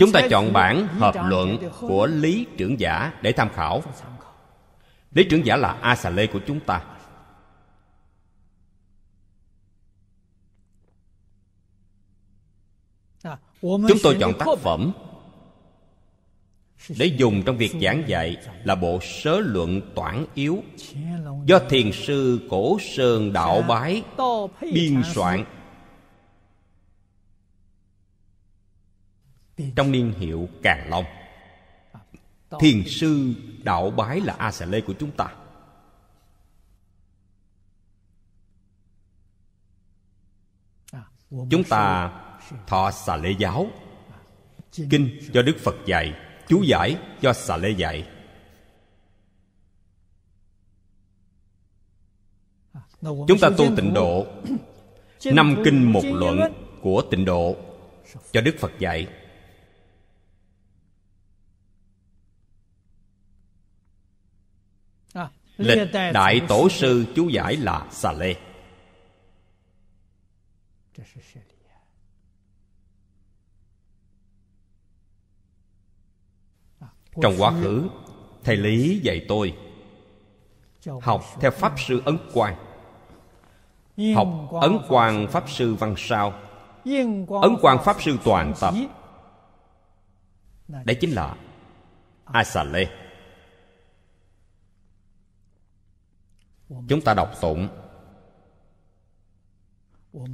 chúng ta chọn bản hợp luận của lý trưởng giả để tham khảo lý trưởng giả là a xà lê của chúng ta chúng tôi chọn tác phẩm để dùng trong việc giảng dạy là bộ sớ luận toản yếu do thiền sư cổ sơn đạo bái biên soạn trong niên hiệu càn long thiền sư đạo bái là a xà lê của chúng ta à, chúng ta thọ xà lê giáo à, kinh do đức phật dạy chú giải do xà lê dạy à, chúng ta tu tịnh độ năm kinh một luận của tịnh độ cho đức phật dạy lịch đại tổ sư chú giải là xà lê trong quá khứ thầy lý dạy tôi học theo pháp sư ấn quang học ấn quang pháp sư văn sao ấn quang pháp sư toàn tập đấy chính là a xà lê chúng ta đọc tụng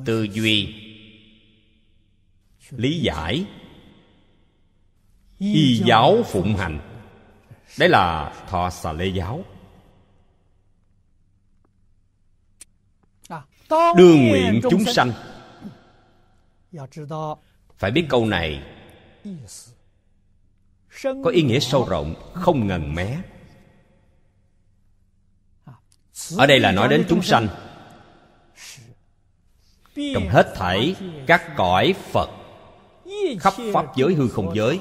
tư duy lý giải y giáo phụng hành đấy là thọ xà lê giáo đương nguyện chúng sanh phải biết câu này có ý nghĩa sâu rộng không ngần mé ở đây là nói đến chúng sanh trong hết thảy các cõi phật khắp pháp giới hư không giới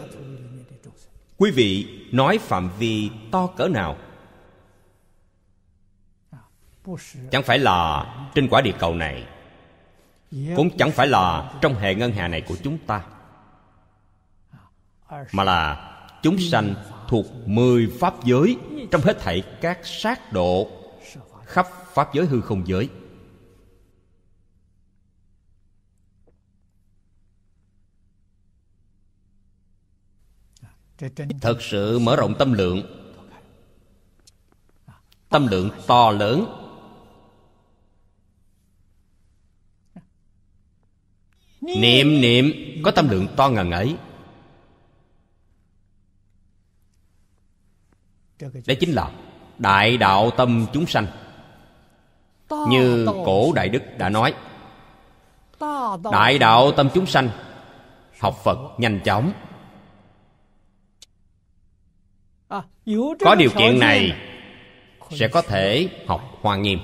quý vị nói phạm vi to cỡ nào chẳng phải là trên quả địa cầu này cũng chẳng phải là trong hệ ngân hà này của chúng ta mà là chúng sanh thuộc mười pháp giới trong hết thảy các sát độ khắp pháp giới hư không giới thật sự mở rộng tâm lượng tâm lượng to lớn niệm niệm có tâm lượng to ngàn ấy đấy chính là đại đạo tâm chúng sanh như cổ đại đức đã nói đại đạo tâm chúng sanh học phật nhanh chóng à, có điều kiện này sẽ có thể học hoa nghiêm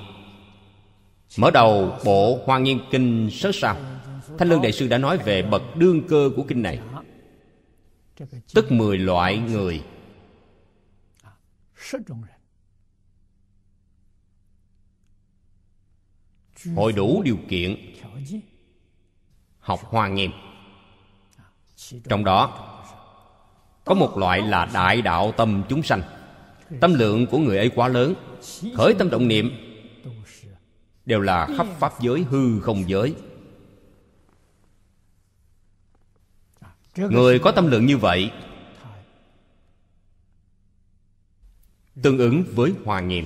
mở đầu bộ hoa nghiêm kinh sớ sao thanh lương đại sư đã nói về bậc đương cơ của kinh này tức mười loại người à, hội đủ điều kiện học hoa nghiêm trong đó có một loại là đại đạo tâm chúng sanh tâm lượng của người ấy quá lớn khởi tâm động niệm đều là khắp pháp giới hư không giới người có tâm lượng như vậy tương ứng với hòa nghiêm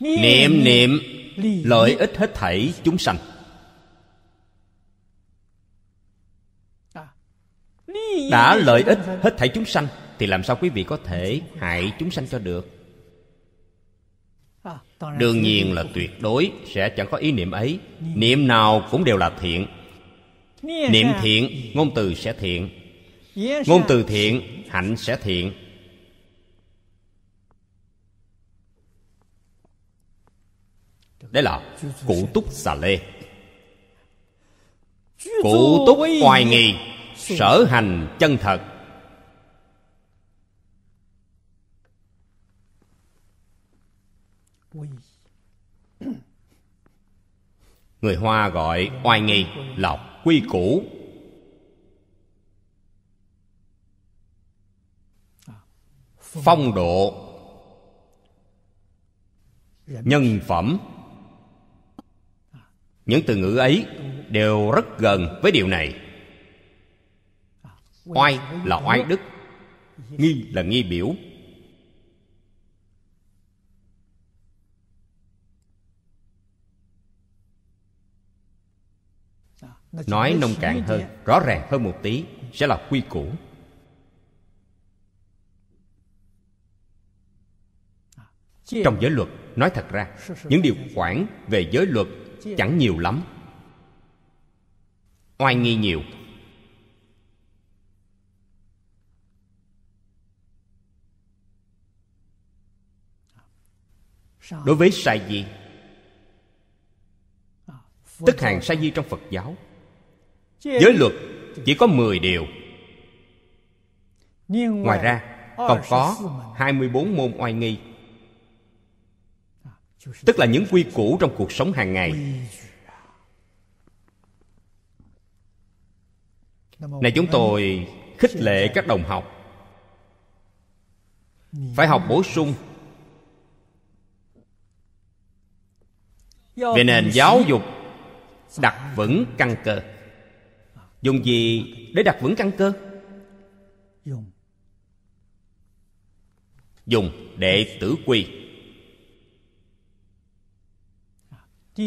niệm niệm lợi ích hết thảy chúng sanh à. đã lợi ích hết thảy chúng sanh thì làm sao quý vị có thể hại chúng sanh cho được à, đương nhiên là tuyệt đối sẽ chẳng có ý niệm ấy niệm nào cũng đều là thiện niệm thiện ngôn từ sẽ thiện ngôn từ thiện hạnh sẽ thiện Đấy là cụ túc xà lê Cụ túc hoài nghi Sở hành chân thật Người Hoa gọi oai nghi là quy củ à, Phong độ Nhân phẩm những từ ngữ ấy đều rất gần với điều này oai là oai đức nghi là nghi biểu nói nông cạn hơn rõ ràng hơn một tí sẽ là quy củ trong giới luật nói thật ra những điều khoản về giới luật chẳng nhiều lắm oai nghi nhiều đối với sai di tức hàng sai di trong phật giáo giới luật chỉ có 10 điều ngoài ra còn có 24 môn oai nghi tức là những quy củ trong cuộc sống hàng ngày này chúng tôi khích lệ các đồng học phải học bổ sung về nền giáo dục đặt vững căn cơ dùng gì để đặt vững căn cơ dùng để tử quy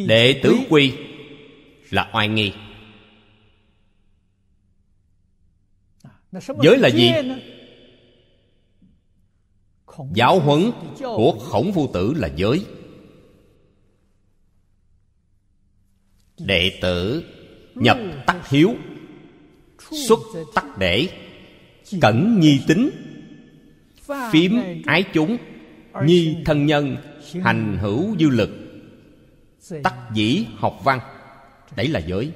đệ tử quy là oai nghi à, giới là gì giáo huấn của khổng phu tử là giới đệ tử nhập tắc hiếu xuất tắc để cẩn nhi tính phím ái chúng nhi thân nhân hành hữu dư lực tắc dĩ học văn đấy là giới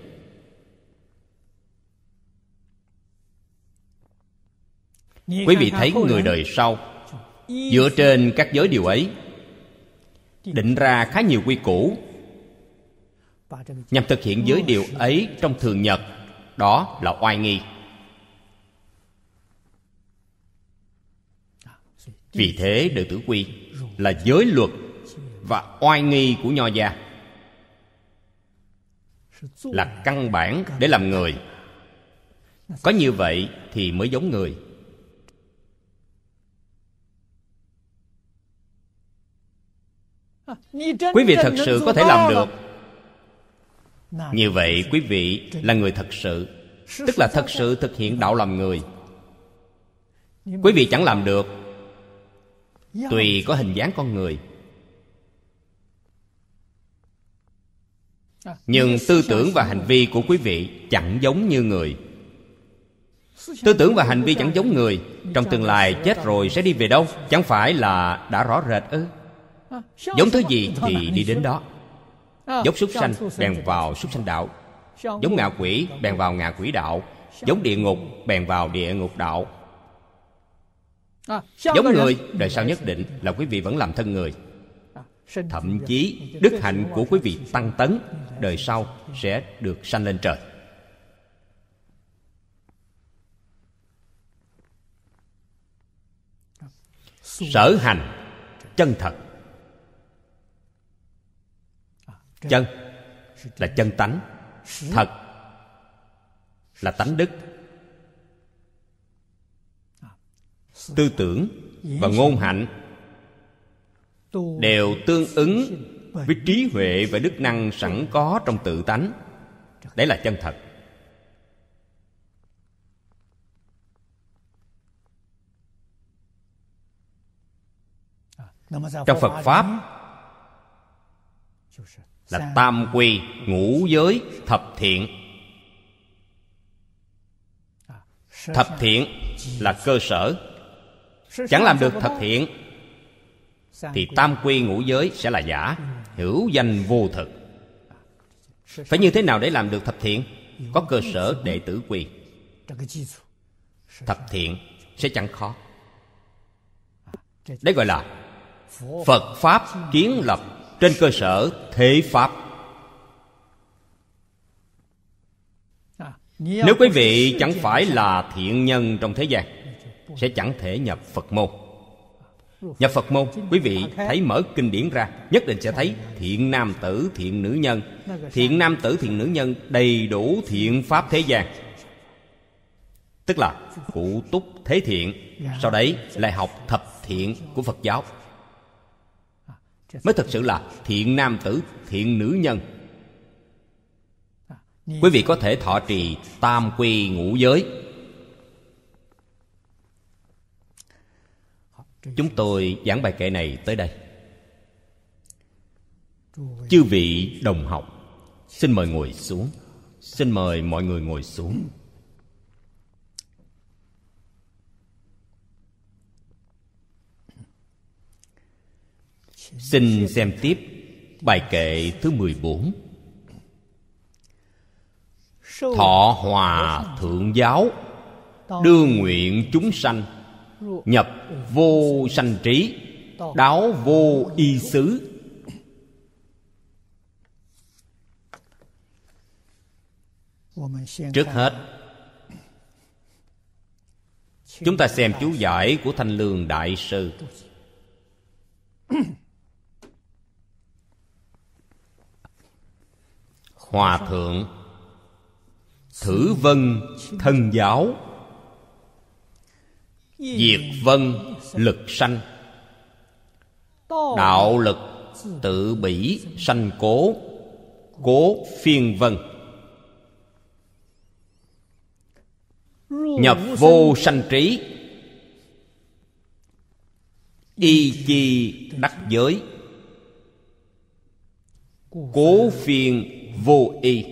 quý vị thấy người đời sau dựa trên các giới điều ấy định ra khá nhiều quy củ nhằm thực hiện giới điều ấy trong thường nhật đó là oai nghi à, vì thế đệ tử quy là giới luật và oai nghi của nho gia là căn bản để làm người có như vậy thì mới giống người quý vị thật sự có thể làm được như vậy quý vị là người thật sự tức là thật sự thực hiện đạo làm người quý vị chẳng làm được tùy có hình dáng con người nhưng tư tưởng và hành vi của quý vị chẳng giống như người tư tưởng và hành vi chẳng giống người trong tương lai chết rồi sẽ đi về đâu chẳng phải là đã rõ rệt ư giống thứ gì thì đi đến đó giống súc sanh bèn vào súc sanh đạo giống ngạ quỷ bèn vào ngạ quỷ đạo giống địa ngục bèn vào địa ngục đạo giống người đời sau nhất định là quý vị vẫn làm thân người thậm chí đức hạnh của quý vị tăng tấn đời sau sẽ được sanh lên trời sở hành chân thật chân là chân tánh thật là tánh đức à. tư tưởng và ngôn hạnh đều tương ứng với trí huệ và đức năng sẵn có trong tự tánh đấy là chân thật trong phật pháp là tam quy ngũ giới thập thiện thập thiện là cơ sở chẳng làm được thập thiện thì tam quy ngũ giới sẽ là giả ừ. hữu danh vô thực phải như thế nào để làm được thập thiện có cơ sở đệ tử quy thập thiện sẽ chẳng khó đấy gọi là phật pháp kiến lập trên cơ sở thế pháp nếu quý vị chẳng phải là thiện nhân trong thế gian sẽ chẳng thể nhập phật môn Nhập Phật môn Quý vị thấy mở kinh điển ra Nhất định sẽ thấy thiện nam tử thiện nữ nhân Thiện nam tử thiện nữ nhân Đầy đủ thiện pháp thế gian Tức là cụ túc thế thiện Sau đấy lại học thập thiện của Phật giáo Mới thật sự là thiện nam tử thiện nữ nhân Quý vị có thể thọ trì tam quy ngũ giới chúng tôi giảng bài kệ này tới đây chư vị đồng học xin mời ngồi xuống xin mời mọi người ngồi xuống Xin xem tiếp bài kệ thứ 14 Thọ hòa thượng giáo Đưa nguyện chúng sanh nhập vô sanh trí đáo vô y xứ trước hết chúng ta xem chú giải của thanh lương đại sư hòa thượng thử vân thân giáo diệt vân lực sanh đạo lực tự bỉ sanh cố cố phiên vân nhập vô sanh trí y chi đắc giới cố phiền vô y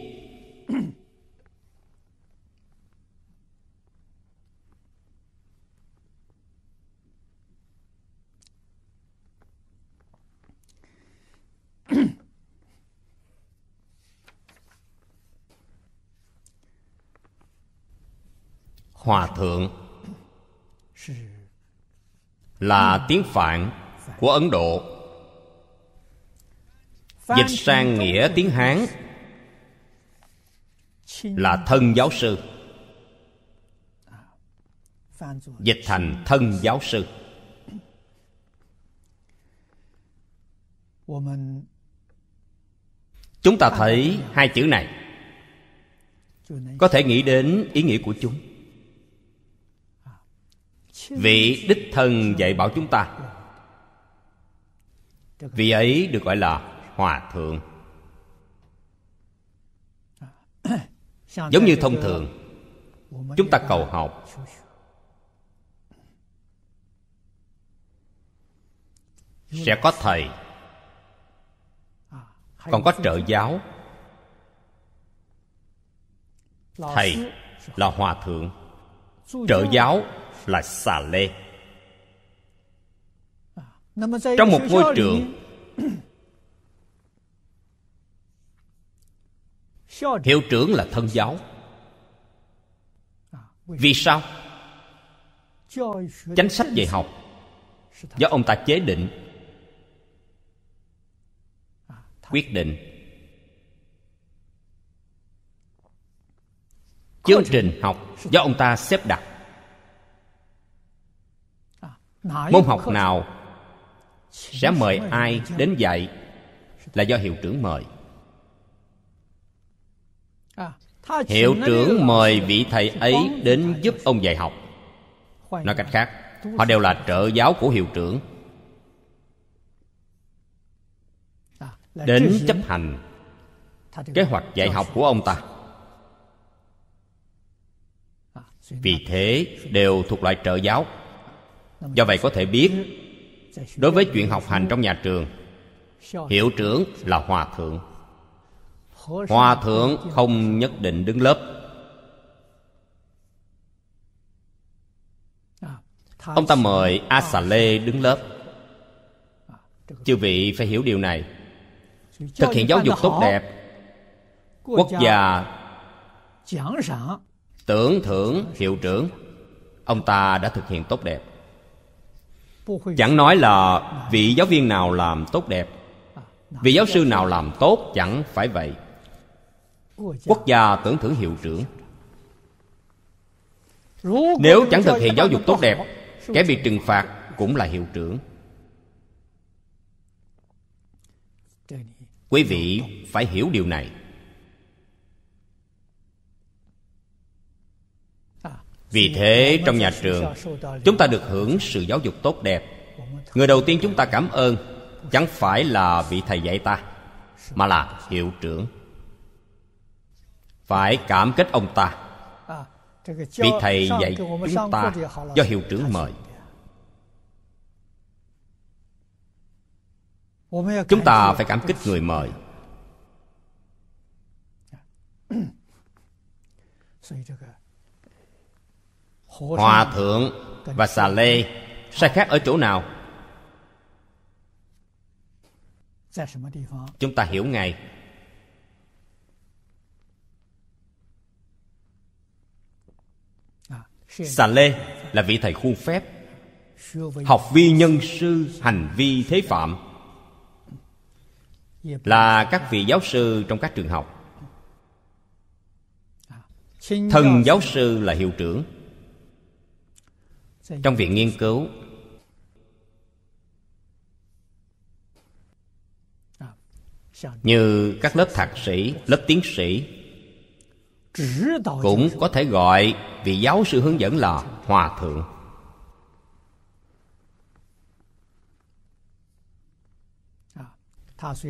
hòa thượng là tiếng phạn của ấn độ dịch sang nghĩa tiếng hán là thân giáo sư dịch thành thân giáo sư chúng ta thấy hai chữ này có thể nghĩ đến ý nghĩa của chúng vị đích thân dạy bảo chúng ta vị ấy được gọi là hòa thượng giống như thông thường chúng ta cầu học sẽ có à, thầy còn có trợ giáo thầy là hòa thượng trợ giáo là xà lê trong một ngôi trường hiệu trưởng là thân giáo à, vì sao chánh sách dạy học do ông ta chế định à, quyết định chương trình học do ông ta xếp đặt môn học nào sẽ mời ai đến dạy là do hiệu trưởng mời à, hiệu trưởng mời vị thầy ấy đến giúp ông dạy học nói cách khác họ đều là trợ giáo của hiệu trưởng à, đến chấp hành kế hoạch dạy học của ông ta à, vì thế đều thuộc loại trợ giáo do vậy có thể biết đối với chuyện học hành trong nhà trường hiệu trưởng là hòa thượng hòa thượng không nhất định đứng lớp ông ta mời a xà lê đứng lớp chư vị phải hiểu điều này thực hiện giáo dục tốt đẹp quốc gia tưởng thưởng hiệu trưởng ông ta đã thực hiện tốt đẹp chẳng nói là vị giáo viên nào làm tốt đẹp à, vị giáo sư nào làm tốt chẳng phải vậy quốc gia tưởng thưởng hiệu trưởng nếu chẳng thực hiện giáo dục tốt đẹp kẻ bị trừng phạt cũng là hiệu trưởng quý vị phải hiểu điều này vì thế trong nhà trường chúng ta được hưởng sự giáo dục tốt đẹp người đầu tiên chúng ta cảm ơn chẳng phải là vị thầy dạy ta mà là hiệu trưởng phải cảm kích ông ta vị thầy dạy chúng ta do hiệu trưởng mời chúng ta phải cảm kích người mời hòa thượng và xà lê sai khác ở chỗ nào chúng ta hiểu ngay. À, xà lê là vị thầy khu phép học vi nhân sư hành vi thế phạm là các vị giáo sư trong các trường học à, thân giáo sư là hiệu trưởng trong viện nghiên cứu như các lớp thạc sĩ lớp tiến sĩ cũng có thể gọi vị giáo sư hướng dẫn là hòa thượng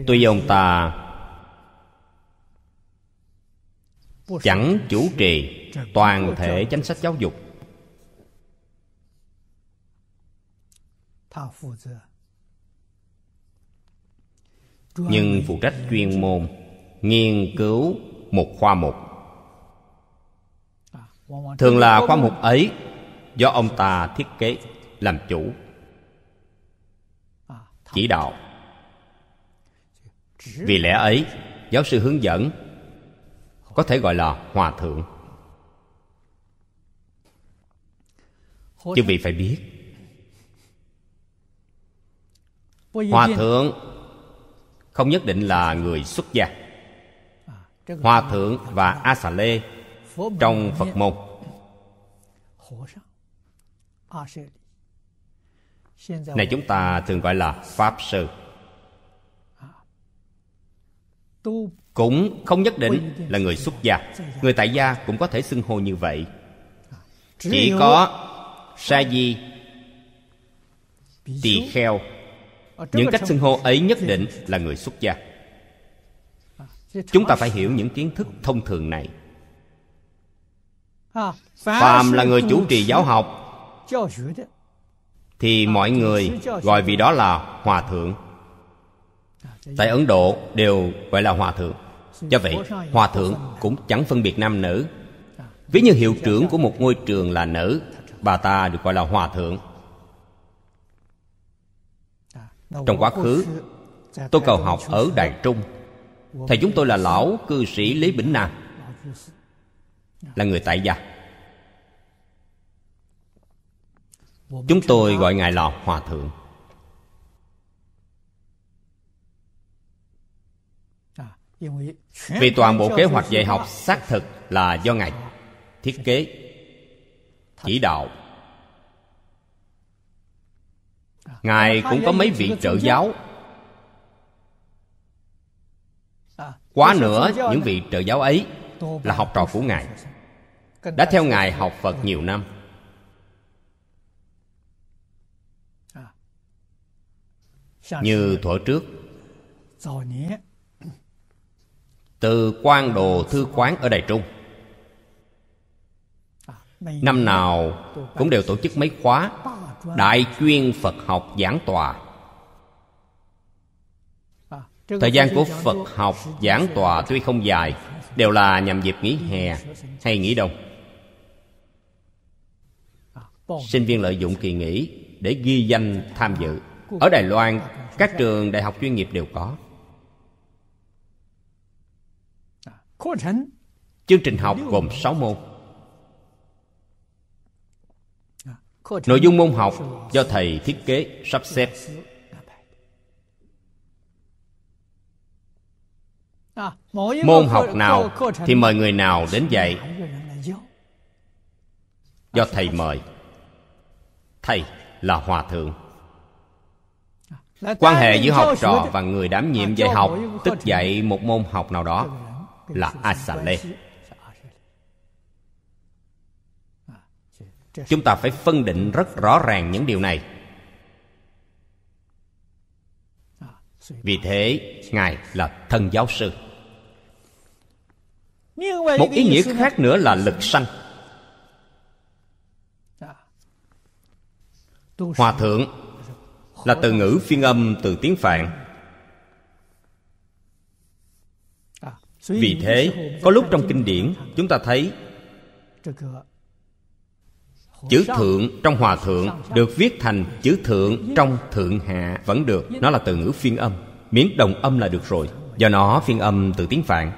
tuy ông ta chẳng chủ trì toàn thể chính sách giáo dục nhưng phụ trách chuyên môn nghiên cứu một khoa mục thường là khoa mục ấy do ông ta thiết kế làm chủ chỉ đạo vì lẽ ấy giáo sư hướng dẫn có thể gọi là hòa thượng chứ vị phải biết hòa thượng không nhất định là người xuất gia à, hòa thượng và a xà lê trong phật môn này chúng ta thường gọi là pháp sư à, cũng không nhất định là người xuất gia người tại gia cũng có thể xưng hô như vậy à, chỉ có sa di tỳ kheo Ờ, những cách xưng hô ấy nhất định là người xuất gia à, chúng ta phải hiểu những kiến thức thông thường này à, phàm là người chủ trì giáo học thì mọi người gọi vị đó là hòa thượng à, tại ấn độ đều gọi là hòa thượng do vậy hòa thượng cũng chẳng phân biệt nam nữ ví như hiệu trưởng của một ngôi trường là nữ bà ta được gọi là hòa thượng trong quá khứ tôi cầu học ở đài trung thầy chúng tôi là lão cư sĩ lý bỉnh nam là người tại gia chúng tôi gọi ngài là hòa thượng vì toàn bộ kế hoạch dạy học xác thực là do ngài thiết kế chỉ đạo ngài cũng có mấy vị trợ giáo quá nữa những vị trợ giáo ấy là học trò của ngài đã theo ngài học phật nhiều năm như thuở trước từ quan đồ thư quán ở đài trung năm nào cũng đều tổ chức mấy khóa đại chuyên phật học giảng tòa thời gian của phật học giảng tòa tuy không dài đều là nhằm dịp nghỉ hè hay nghỉ đông sinh viên lợi dụng kỳ nghỉ để ghi danh tham dự ở đài loan các trường đại học chuyên nghiệp đều có chương trình học gồm 6 môn nội dung môn học do thầy thiết kế sắp xếp môn học nào thì mời người nào đến dạy do thầy mời thầy là hòa thượng quan hệ giữa học trò và người đảm nhiệm dạy học tức dạy một môn học nào đó là asale chúng ta phải phân định rất rõ ràng những điều này vì thế ngài là thân giáo sư một ý nghĩa khác nữa là lực sanh hòa thượng là từ ngữ phiên âm từ tiếng phạn vì thế có lúc trong kinh điển chúng ta thấy chữ thượng trong hòa thượng được viết thành chữ thượng trong thượng hạ vẫn được nó là từ ngữ phiên âm miếng đồng âm là được rồi do nó phiên âm từ tiếng phạn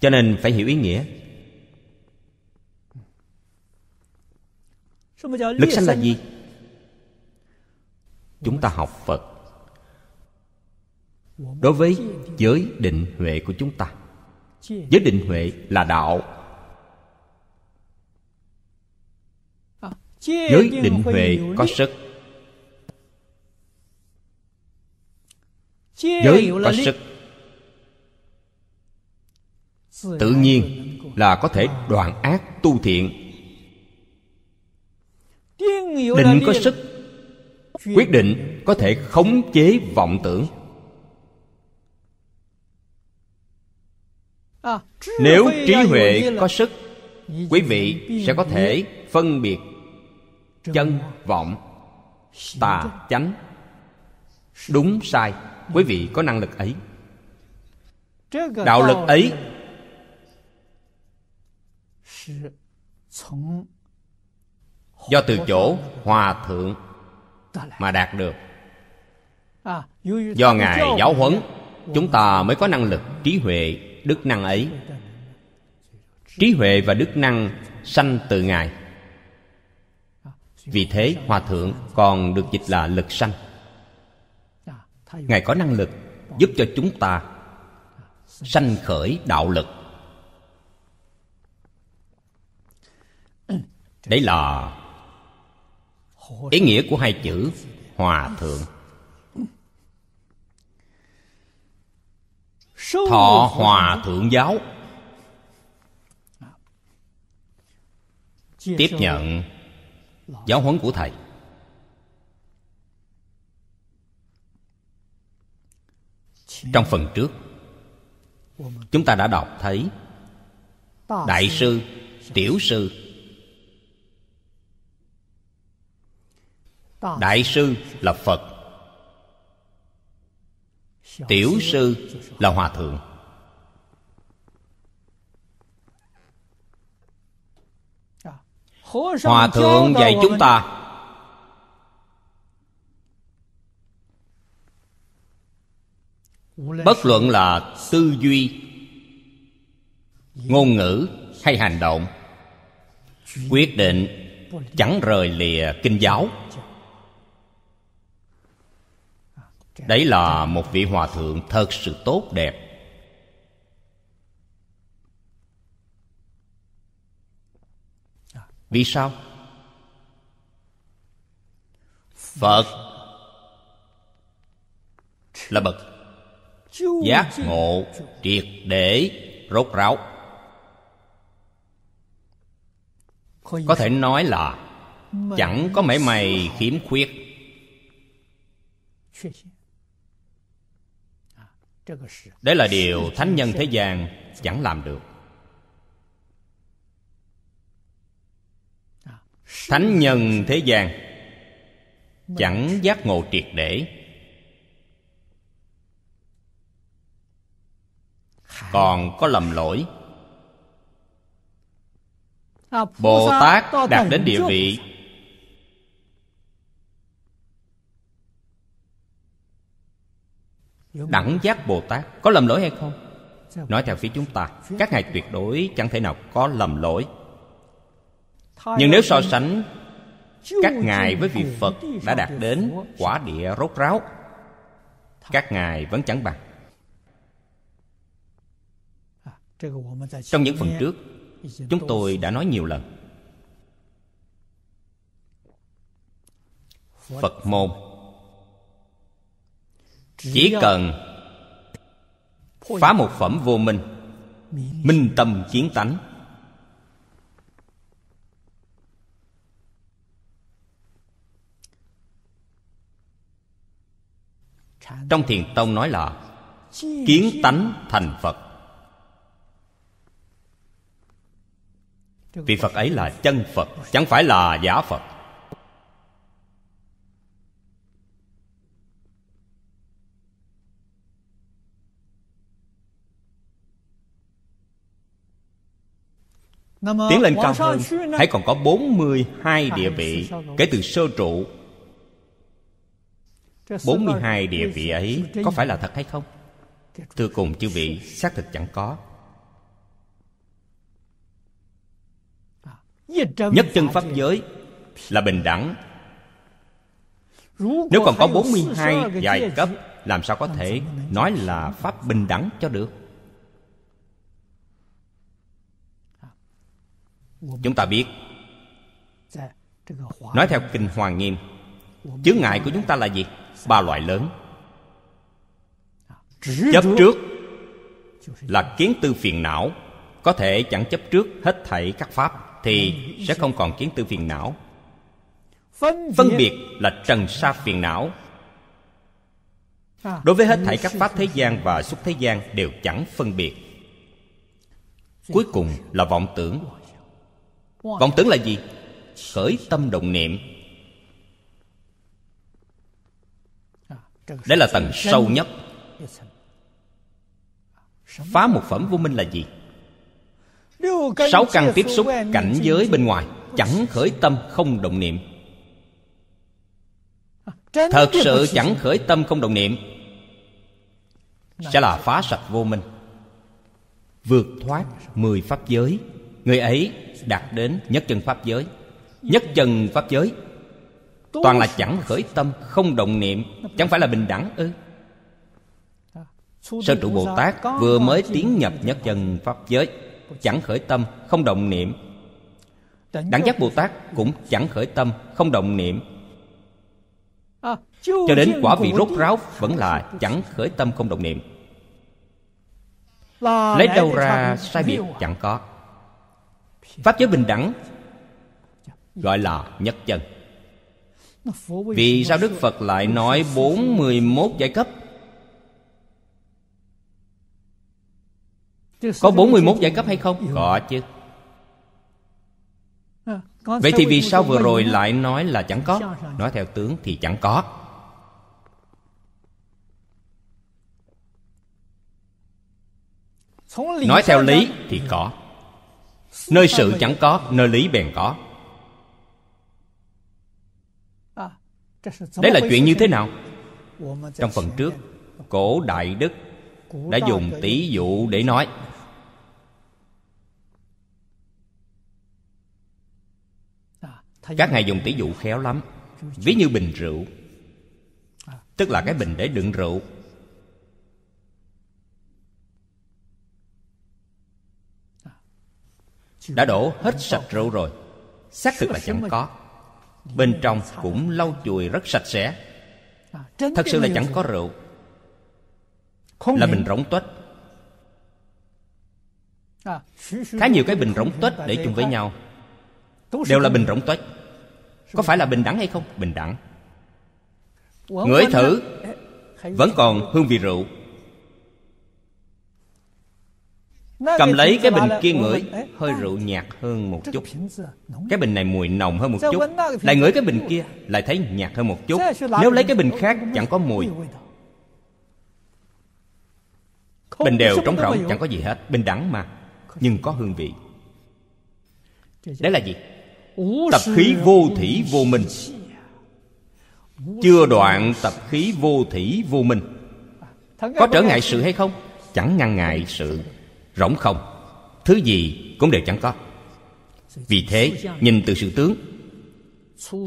cho nên phải hiểu ý nghĩa lực sanh là gì chúng ta học phật đối với giới định huệ của chúng ta giới định huệ là đạo giới định huệ có sức giới có sức tự nhiên là có thể đoạn ác tu thiện định có sức quyết định có thể khống chế vọng tưởng à, nếu trí huệ có sức quý vị sẽ có thể phân biệt chân vọng tà chánh đúng sai quý vị có năng lực ấy đạo lực ấy do từ chỗ hòa thượng mà đạt được do ngài giáo huấn chúng ta mới có năng lực trí huệ đức năng ấy trí huệ và đức năng sanh từ ngài vì thế hòa thượng còn được dịch là lực sanh ngài có năng lực giúp cho chúng ta sanh khởi đạo lực đấy là ý nghĩa của hai chữ hòa thượng thọ hòa thượng giáo tiếp nhận giáo huấn của thầy trong phần trước chúng ta đã đọc thấy đại sư tiểu sư đại sư là phật tiểu sư là hòa thượng hòa thượng dạy chúng ta bất luận là tư duy ngôn ngữ hay hành động quyết định chẳng rời lìa kinh giáo đấy là một vị hòa thượng thật sự tốt đẹp vì sao phật là bậc giác ngộ triệt để rốt ráo có thể nói là chẳng có mảy may khiếm khuyết đấy là điều thánh nhân thế gian chẳng làm được thánh nhân thế gian chẳng giác ngộ triệt để còn có lầm lỗi bồ tát đạt đến địa vị đẳng giác bồ tát có lầm lỗi hay không nói theo phía chúng ta các ngài tuyệt đối chẳng thể nào có lầm lỗi nhưng nếu so sánh các ngài với vị phật đã đạt đến quả địa rốt ráo các ngài vẫn chẳng bằng à, trong những phần trước chúng tôi đã nói nhiều lần phật môn chỉ cần phá một phẩm vô minh minh tâm kiến tánh trong thiền tông nói là kiến tánh thành phật vì phật ấy là chân phật chẳng phải là giả phật Tiến lên cao hơn Hãy còn có 42 địa vị Kể từ sơ trụ 42 địa vị ấy có phải là thật hay không? Thưa cùng chư vị, xác thực chẳng có. À, nhất chân pháp giới là bình đẳng. Nếu còn có 42 giai cấp, làm sao có thể nói là pháp bình đẳng cho được? À. Chúng ta biết Nói theo Kinh Hoàng Nghiêm Chướng ngại của chúng ta là gì? ba loại lớn chấp trước là kiến tư phiền não có thể chẳng chấp trước hết thảy các pháp thì sẽ không còn kiến tư phiền não phân biệt là trần sa phiền não à, đối với hết thảy các pháp thế gian và xuất thế gian đều chẳng phân biệt cuối cùng là vọng tưởng vọng tưởng là gì khởi tâm động niệm Đấy là tầng sâu nhất Phá một phẩm vô minh là gì? Sáu căn tiếp xúc cảnh giới bên ngoài Chẳng khởi tâm không động niệm Thật sự chẳng khởi tâm không động niệm Sẽ là phá sạch vô minh Vượt thoát mười pháp giới Người ấy đạt đến nhất chân pháp giới Nhất chân pháp giới Toàn là chẳng khởi tâm Không động niệm Chẳng phải là bình đẳng ư Sơ trụ Bồ Tát vừa mới tiến nhập nhất chân Pháp giới Chẳng khởi tâm, không động niệm Đẳng giác Bồ Tát cũng chẳng khởi tâm, không động niệm à, Cho đến quả vị rốt ráo vẫn là chẳng khởi tâm không động niệm Lấy đâu ra sai biệt à? chẳng có Pháp giới bình đẳng Gọi là nhất chân vì sao Đức Phật lại nói 41 giai cấp Có 41 giai cấp hay không? Dạ. Có chứ à, Vậy thì vì sao vừa rồi lại nói là chẳng có Nói theo tướng thì chẳng có Nói theo lý thì có Nơi sự chẳng có, nơi lý bèn có Đấy là chuyện như thế nào? Trong phần trước Cổ Đại Đức Đã dùng tỷ dụ để nói Các ngài dùng tỷ dụ khéo lắm Ví như bình rượu Tức là cái bình để đựng rượu Đã đổ hết sạch rượu rồi Xác thực là chẳng có bên trong cũng lau chùi rất sạch sẽ thật sự là chẳng có rượu là bình rỗng tuếch khá nhiều cái bình rỗng tuếch để chung với nhau đều là bình rỗng tuếch có phải là bình đẳng hay không bình đẳng ngửi thử vẫn còn hương vị rượu Cầm lấy cái bình kia ngửi Hơi rượu nhạt hơn một chút Cái bình này mùi nồng hơn một chút Lại ngửi cái bình kia Lại thấy nhạt hơn một chút Nếu lấy cái bình khác chẳng có mùi Bình đều trống rỗng chẳng có gì hết Bình đắng mà Nhưng có hương vị Đấy là gì? Tập khí vô thủy vô minh Chưa đoạn tập khí vô thủy vô minh Có trở ngại sự hay không? Chẳng ngăn ngại sự rỗng không thứ gì cũng đều chẳng có vì thế nhìn từ sự tướng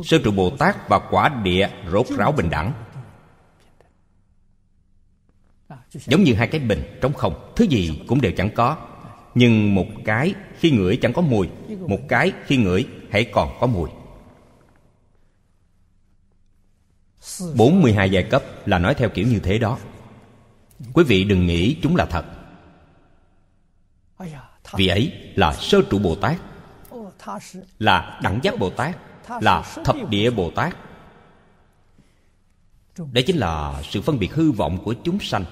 sơ trụ bồ tát và quả địa rốt ráo bình đẳng giống như hai cái bình trống không thứ gì cũng đều chẳng có nhưng một cái khi ngửi chẳng có mùi một cái khi ngửi hãy còn có mùi 42 giai cấp là nói theo kiểu như thế đó Quý vị đừng nghĩ chúng là thật vị ấy là sơ trụ bồ tát là đẳng giác bồ tát là thập địa bồ tát đó chính là sự phân biệt hư vọng của chúng sanh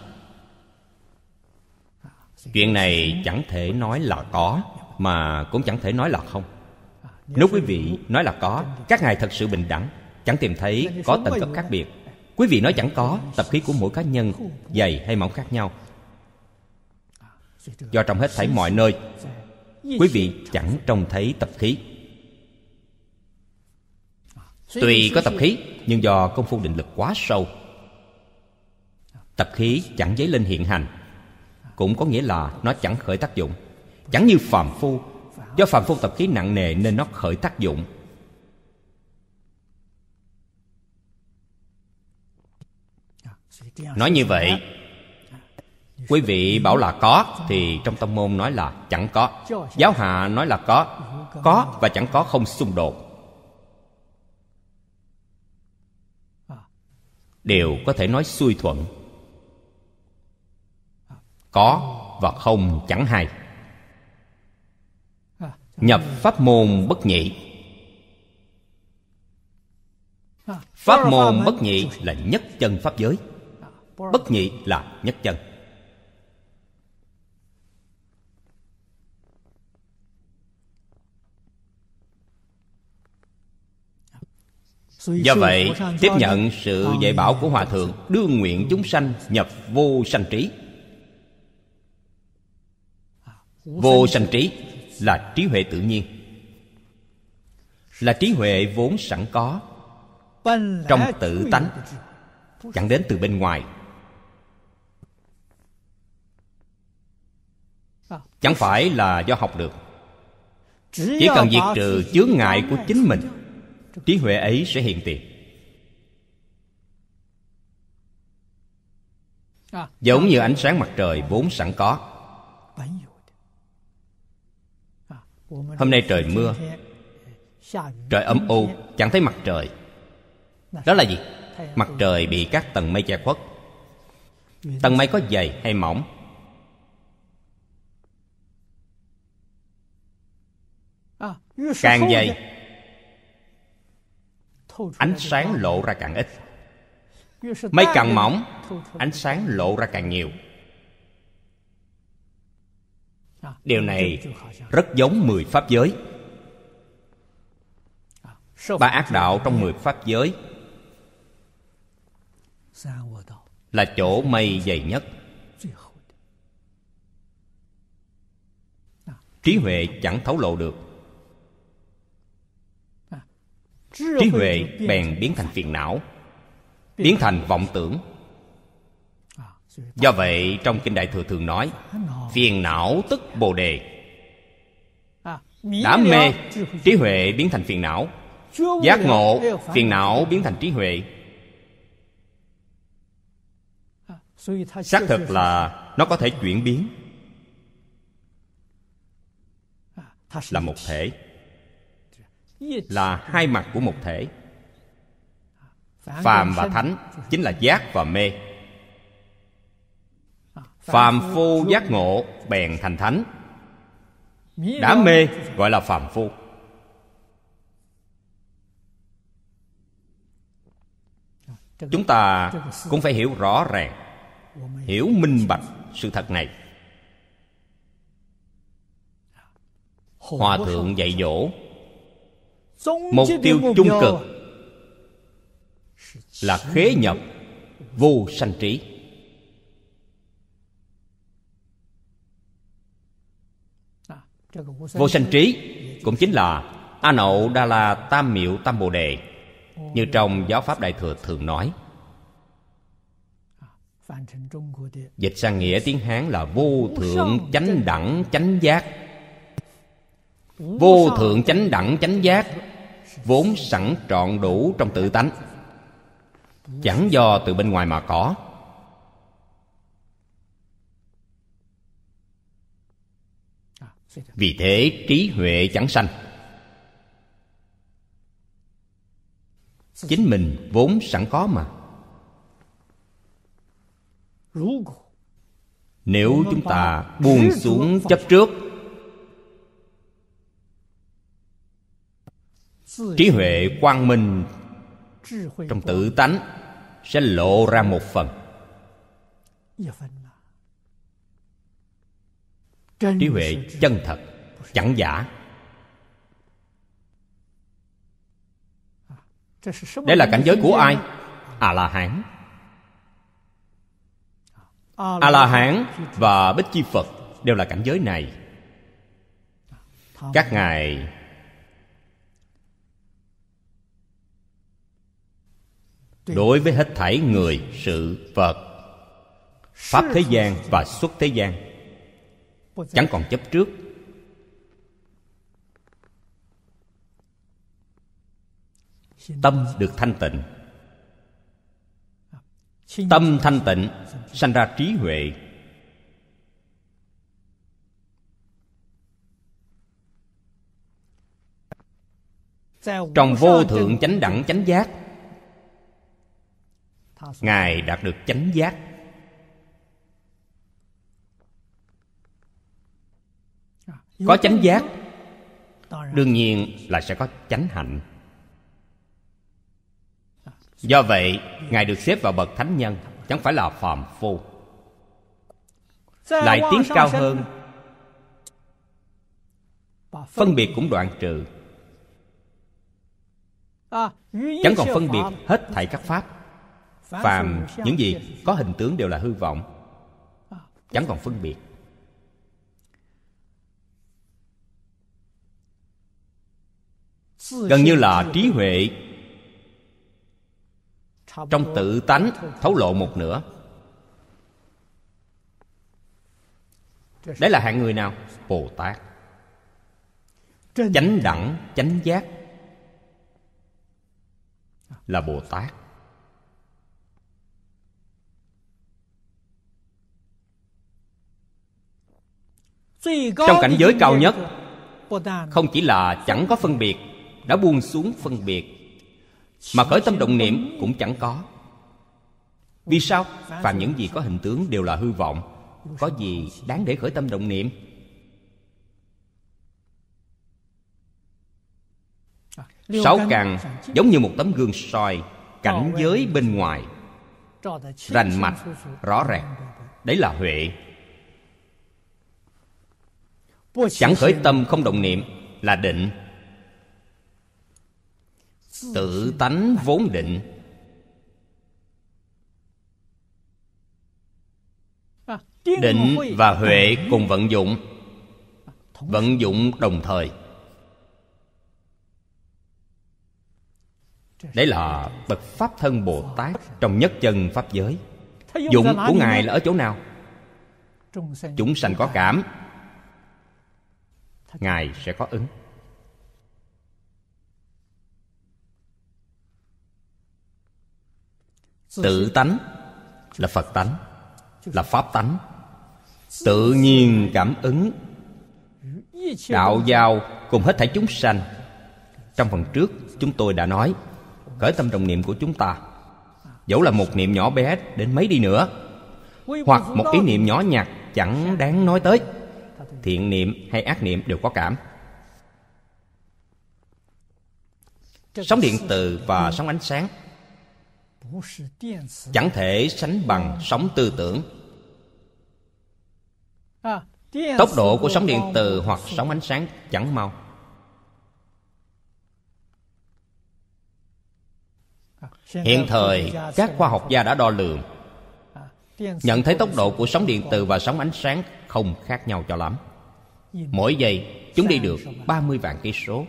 à, chuyện này chẳng thể nói là có mà cũng chẳng thể nói là không à, nếu quý vị nói là có các ngài thật sự bình đẳng chẳng tìm thấy có tầng cấp khác biệt quý vị nói chẳng có tập khí của mỗi cá nhân dày hay mỏng khác nhau do trong hết thảy mọi nơi quý vị chẳng trông thấy tập khí tùy có tập khí nhưng do công phu định lực quá sâu tập khí chẳng dấy lên hiện hành cũng có nghĩa là nó chẳng khởi tác dụng chẳng như phàm phu do phàm phu tập khí nặng nề nên nó khởi tác dụng nói như vậy Quý vị bảo là có Thì trong tâm môn nói là chẳng có Giáo hạ nói là có Có và chẳng có không xung đột Đều có thể nói xuôi thuận Có và không chẳng hay Nhập pháp môn bất nhị Pháp môn bất nhị là nhất chân pháp giới Bất nhị là nhất chân Do vậy tiếp nhận sự dạy bảo của Hòa Thượng đưa nguyện chúng sanh nhập vô sanh trí à, Vô sanh trí là trí huệ tự nhiên Là trí huệ vốn sẵn có Trong tự tánh Chẳng đến từ bên ngoài à, Chẳng phải là do học được Chỉ cần diệt trừ chướng ngại của chính mình trí huệ ấy sẽ hiện tiền giống như ánh sáng mặt trời vốn sẵn có hôm nay trời mưa trời ấm u chẳng thấy mặt trời đó là gì mặt trời bị các tầng mây che khuất tầng mây có dày hay mỏng càng dày ánh sáng lộ ra càng ít mây càng mỏng ánh sáng lộ ra càng nhiều điều này rất giống mười pháp giới ba ác đạo trong mười pháp giới là chỗ mây dày nhất trí huệ chẳng thấu lộ được trí huệ bèn biến thành phiền não biến thành vọng tưởng do vậy trong kinh đại thừa thường nói phiền não tức bồ đề đã mê trí huệ biến thành phiền não giác ngộ phiền não biến thành trí huệ xác thực là nó có thể chuyển biến là một thể là hai mặt của một thể phàm và thánh chính là giác và mê phàm phu giác ngộ bèn thành thánh đã mê gọi là phàm phu chúng ta cũng phải hiểu rõ ràng hiểu minh bạch sự thật này hòa thượng dạy dỗ mục tiêu chung cực là khế nhập vô sanh trí à, vô sanh trí cũng chính là a nậu đa la tam miệu tam bồ đề như trong giáo pháp đại thừa thường nói à, dịch sang nghĩa tiếng hán là vô thượng chánh đẳng chánh giác vô thượng chánh đẳng chánh giác vốn sẵn trọn đủ trong tự tánh chẳng do từ bên ngoài mà có vì thế trí huệ chẳng sanh chính mình vốn sẵn có mà nếu chúng ta buông xuống chấp trước trí huệ quang minh trong tự tánh sẽ lộ ra một phần trí huệ chân thật chẳng giả đây là cảnh giới của ai a à la hán a la hán và bích chi phật đều là cảnh giới này các ngài đối với hết thảy người sự vật pháp thế gian và xuất thế gian chẳng còn chấp trước tâm được thanh tịnh tâm thanh tịnh sanh ra trí huệ trong vô thượng chánh đẳng chánh giác ngài đạt được chánh giác có chánh giác đương nhiên là sẽ có chánh hạnh dạ. do vậy ngài được xếp vào bậc thánh nhân chẳng phải là phàm phu dạ, lại tiến cao hơn phân biệt cũng đoạn trừ à, chẳng còn phân biệt hết thảy các pháp phàm những gì có hình tướng đều là hư vọng chẳng còn phân biệt gần như là trí huệ trong tự tánh thấu lộ một nửa đấy là hạng người nào bồ tát chánh đẳng chánh giác là bồ tát trong cảnh giới cao nhất không chỉ là chẳng có phân biệt đã buông xuống phân biệt mà khởi tâm động niệm cũng chẳng có vì sao phạm những gì có hình tướng đều là hư vọng có gì đáng để khởi tâm động niệm sáu càng giống như một tấm gương soi cảnh giới bên ngoài rành mạch rõ ràng đấy là huệ chẳng khởi tâm không động niệm là định tự tánh vốn định định và huệ cùng vận dụng vận dụng đồng thời đấy là bậc pháp thân bồ tát trong nhất chân pháp giới dụng của ngài là ở chỗ nào chúng sanh có cảm ngài sẽ có ứng tự tánh là phật tánh là pháp tánh tự nhiên cảm ứng đạo giao cùng hết thảy chúng sanh trong phần trước chúng tôi đã nói khởi tâm đồng niệm của chúng ta dẫu là một niệm nhỏ bé đến mấy đi nữa hoặc một ý niệm nhỏ nhặt chẳng đáng nói tới thiện niệm hay ác niệm đều có cảm sóng điện từ và sóng ánh sáng chẳng thể sánh bằng sóng tư tưởng tốc độ của sóng điện từ hoặc sóng ánh sáng chẳng mau hiện thời các khoa học gia đã đo lường nhận thấy tốc độ của sóng điện từ và sóng ánh sáng không khác nhau cho lắm Mỗi giây chúng đi được 30 vạn cây số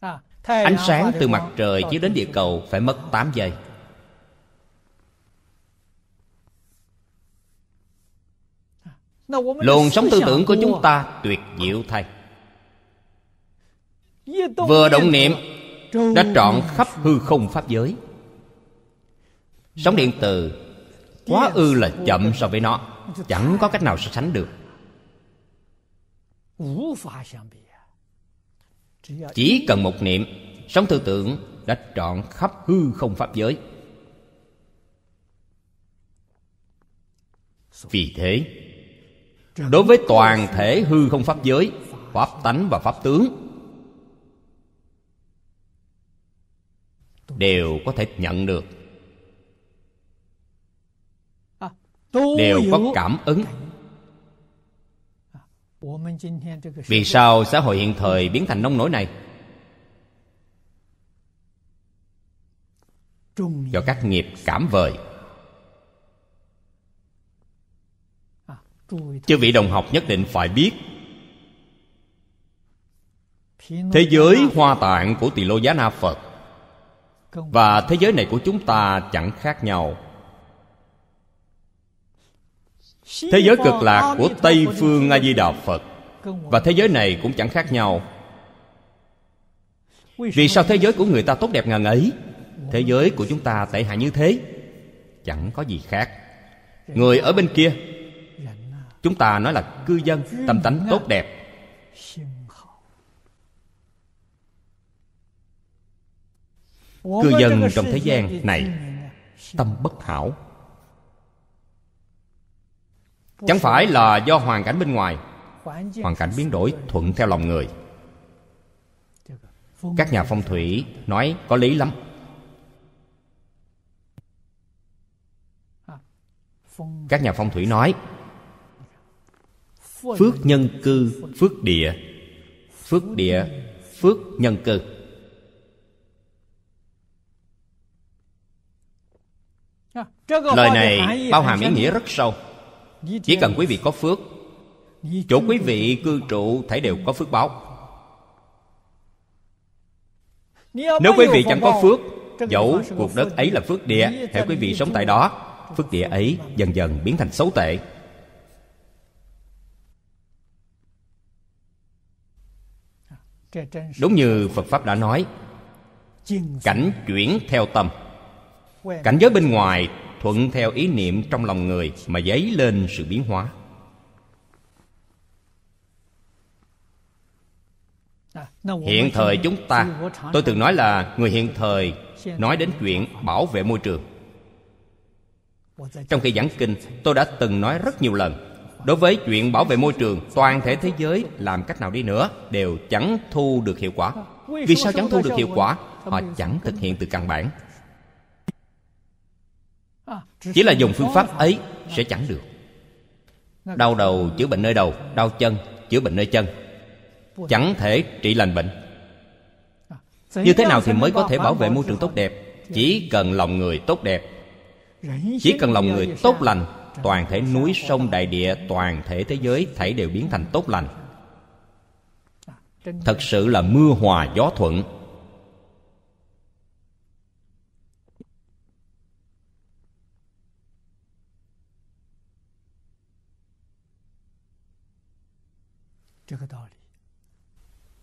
à, Ánh sáng từ mặt trời chiếu đến địa cầu phải mất 8 giây Lồn sống tư tưởng của chúng ta tuyệt diệu thay Vừa động niệm Đã trọn khắp hư không pháp giới Sóng điện từ Quá ư là chậm so với nó Chẳng có cách nào so sánh được chỉ cần một niệm Sống tư tưởng đã trọn khắp hư không pháp giới Vì thế Đối với toàn thể hư không pháp giới Pháp tánh và pháp tướng Đều có thể nhận được à, Đều có cảm ứng vì sao xã hội hiện thời biến thành nông nổi này do các nghiệp cảm vời à, chư vị đồng học nhất định phải biết thế giới hoa tạng của tỳ lô giá na phật và thế giới này của chúng ta chẳng khác nhau thế giới cực lạc của tây phương a di đà phật và thế giới này cũng chẳng khác nhau vì sao thế giới của người ta tốt đẹp ngần ấy thế giới của chúng ta tệ hại như thế chẳng có gì khác người ở bên kia chúng ta nói là cư dân tâm tánh tốt đẹp cư dân trong thế gian này tâm bất hảo chẳng phải là do hoàn cảnh bên ngoài hoàn cảnh biến đổi thuận theo lòng người à, các nhà phong thủy nói có lý lắm các nhà phong thủy nói phước nhân cư phước địa phước địa phước nhân cư lời này bao hàm ý nghĩa rất sâu chỉ cần quý vị có phước Chỗ quý vị cư trụ thể đều có phước báo Nếu quý vị chẳng có phước Dẫu cuộc đất ấy là phước địa Hệ quý vị sống tại đó Phước địa ấy dần dần biến thành xấu tệ Đúng như Phật Pháp đã nói Cảnh chuyển theo tâm Cảnh giới bên ngoài thuận theo ý niệm trong lòng người mà dấy lên sự biến hóa hiện thời chúng ta tôi từng nói là người hiện thời nói đến chuyện bảo vệ môi trường trong khi giảng kinh tôi đã từng nói rất nhiều lần đối với chuyện bảo vệ môi trường toàn thể thế giới làm cách nào đi nữa đều chẳng thu được hiệu quả vì sao chẳng thu được hiệu quả họ chẳng thực hiện từ căn bản chỉ là dùng phương pháp ấy sẽ chẳng được đau đầu chữa bệnh nơi đầu đau chân chữa bệnh nơi chân chẳng thể trị lành bệnh như thế nào thì mới có thể bảo vệ môi trường tốt đẹp chỉ cần lòng người tốt đẹp chỉ cần lòng người tốt lành toàn thể núi sông đại địa toàn thể thế giới thảy đều biến thành tốt lành thật sự là mưa hòa gió thuận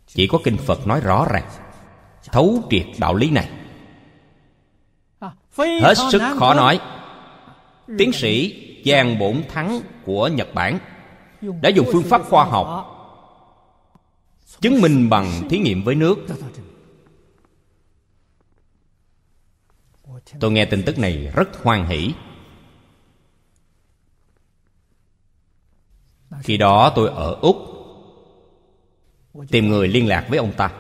chỉ có kinh phật nói rõ ràng thấu triệt đạo lý này à, hết sức khó nói tiến sĩ giang bổn thắng của nhật bản đã dùng phương pháp khoa học chứng minh bằng thí nghiệm với nước tôi nghe tin tức này rất hoan hỷ khi đó tôi ở úc tìm người liên lạc với ông ta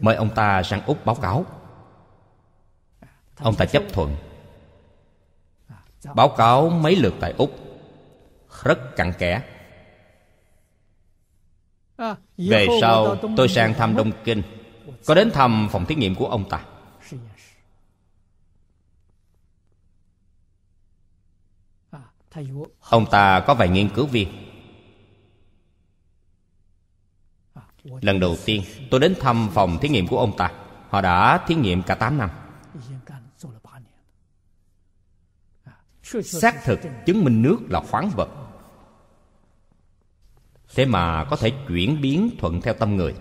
mời ông ta sang úc báo cáo ông ta chấp thuận báo cáo mấy lượt tại úc rất cặn kẽ về sau tôi sang thăm đông kinh có đến thăm phòng thí nghiệm của ông ta Ông ta có vài nghiên cứu viên à, Lần đầu tiên tôi đến thăm phòng thí nghiệm của ông ta Họ đã thí nghiệm cả 8 năm à, Xác thực chứng minh nước là khoáng vật Thế mà có thể chuyển biến thuận theo tâm người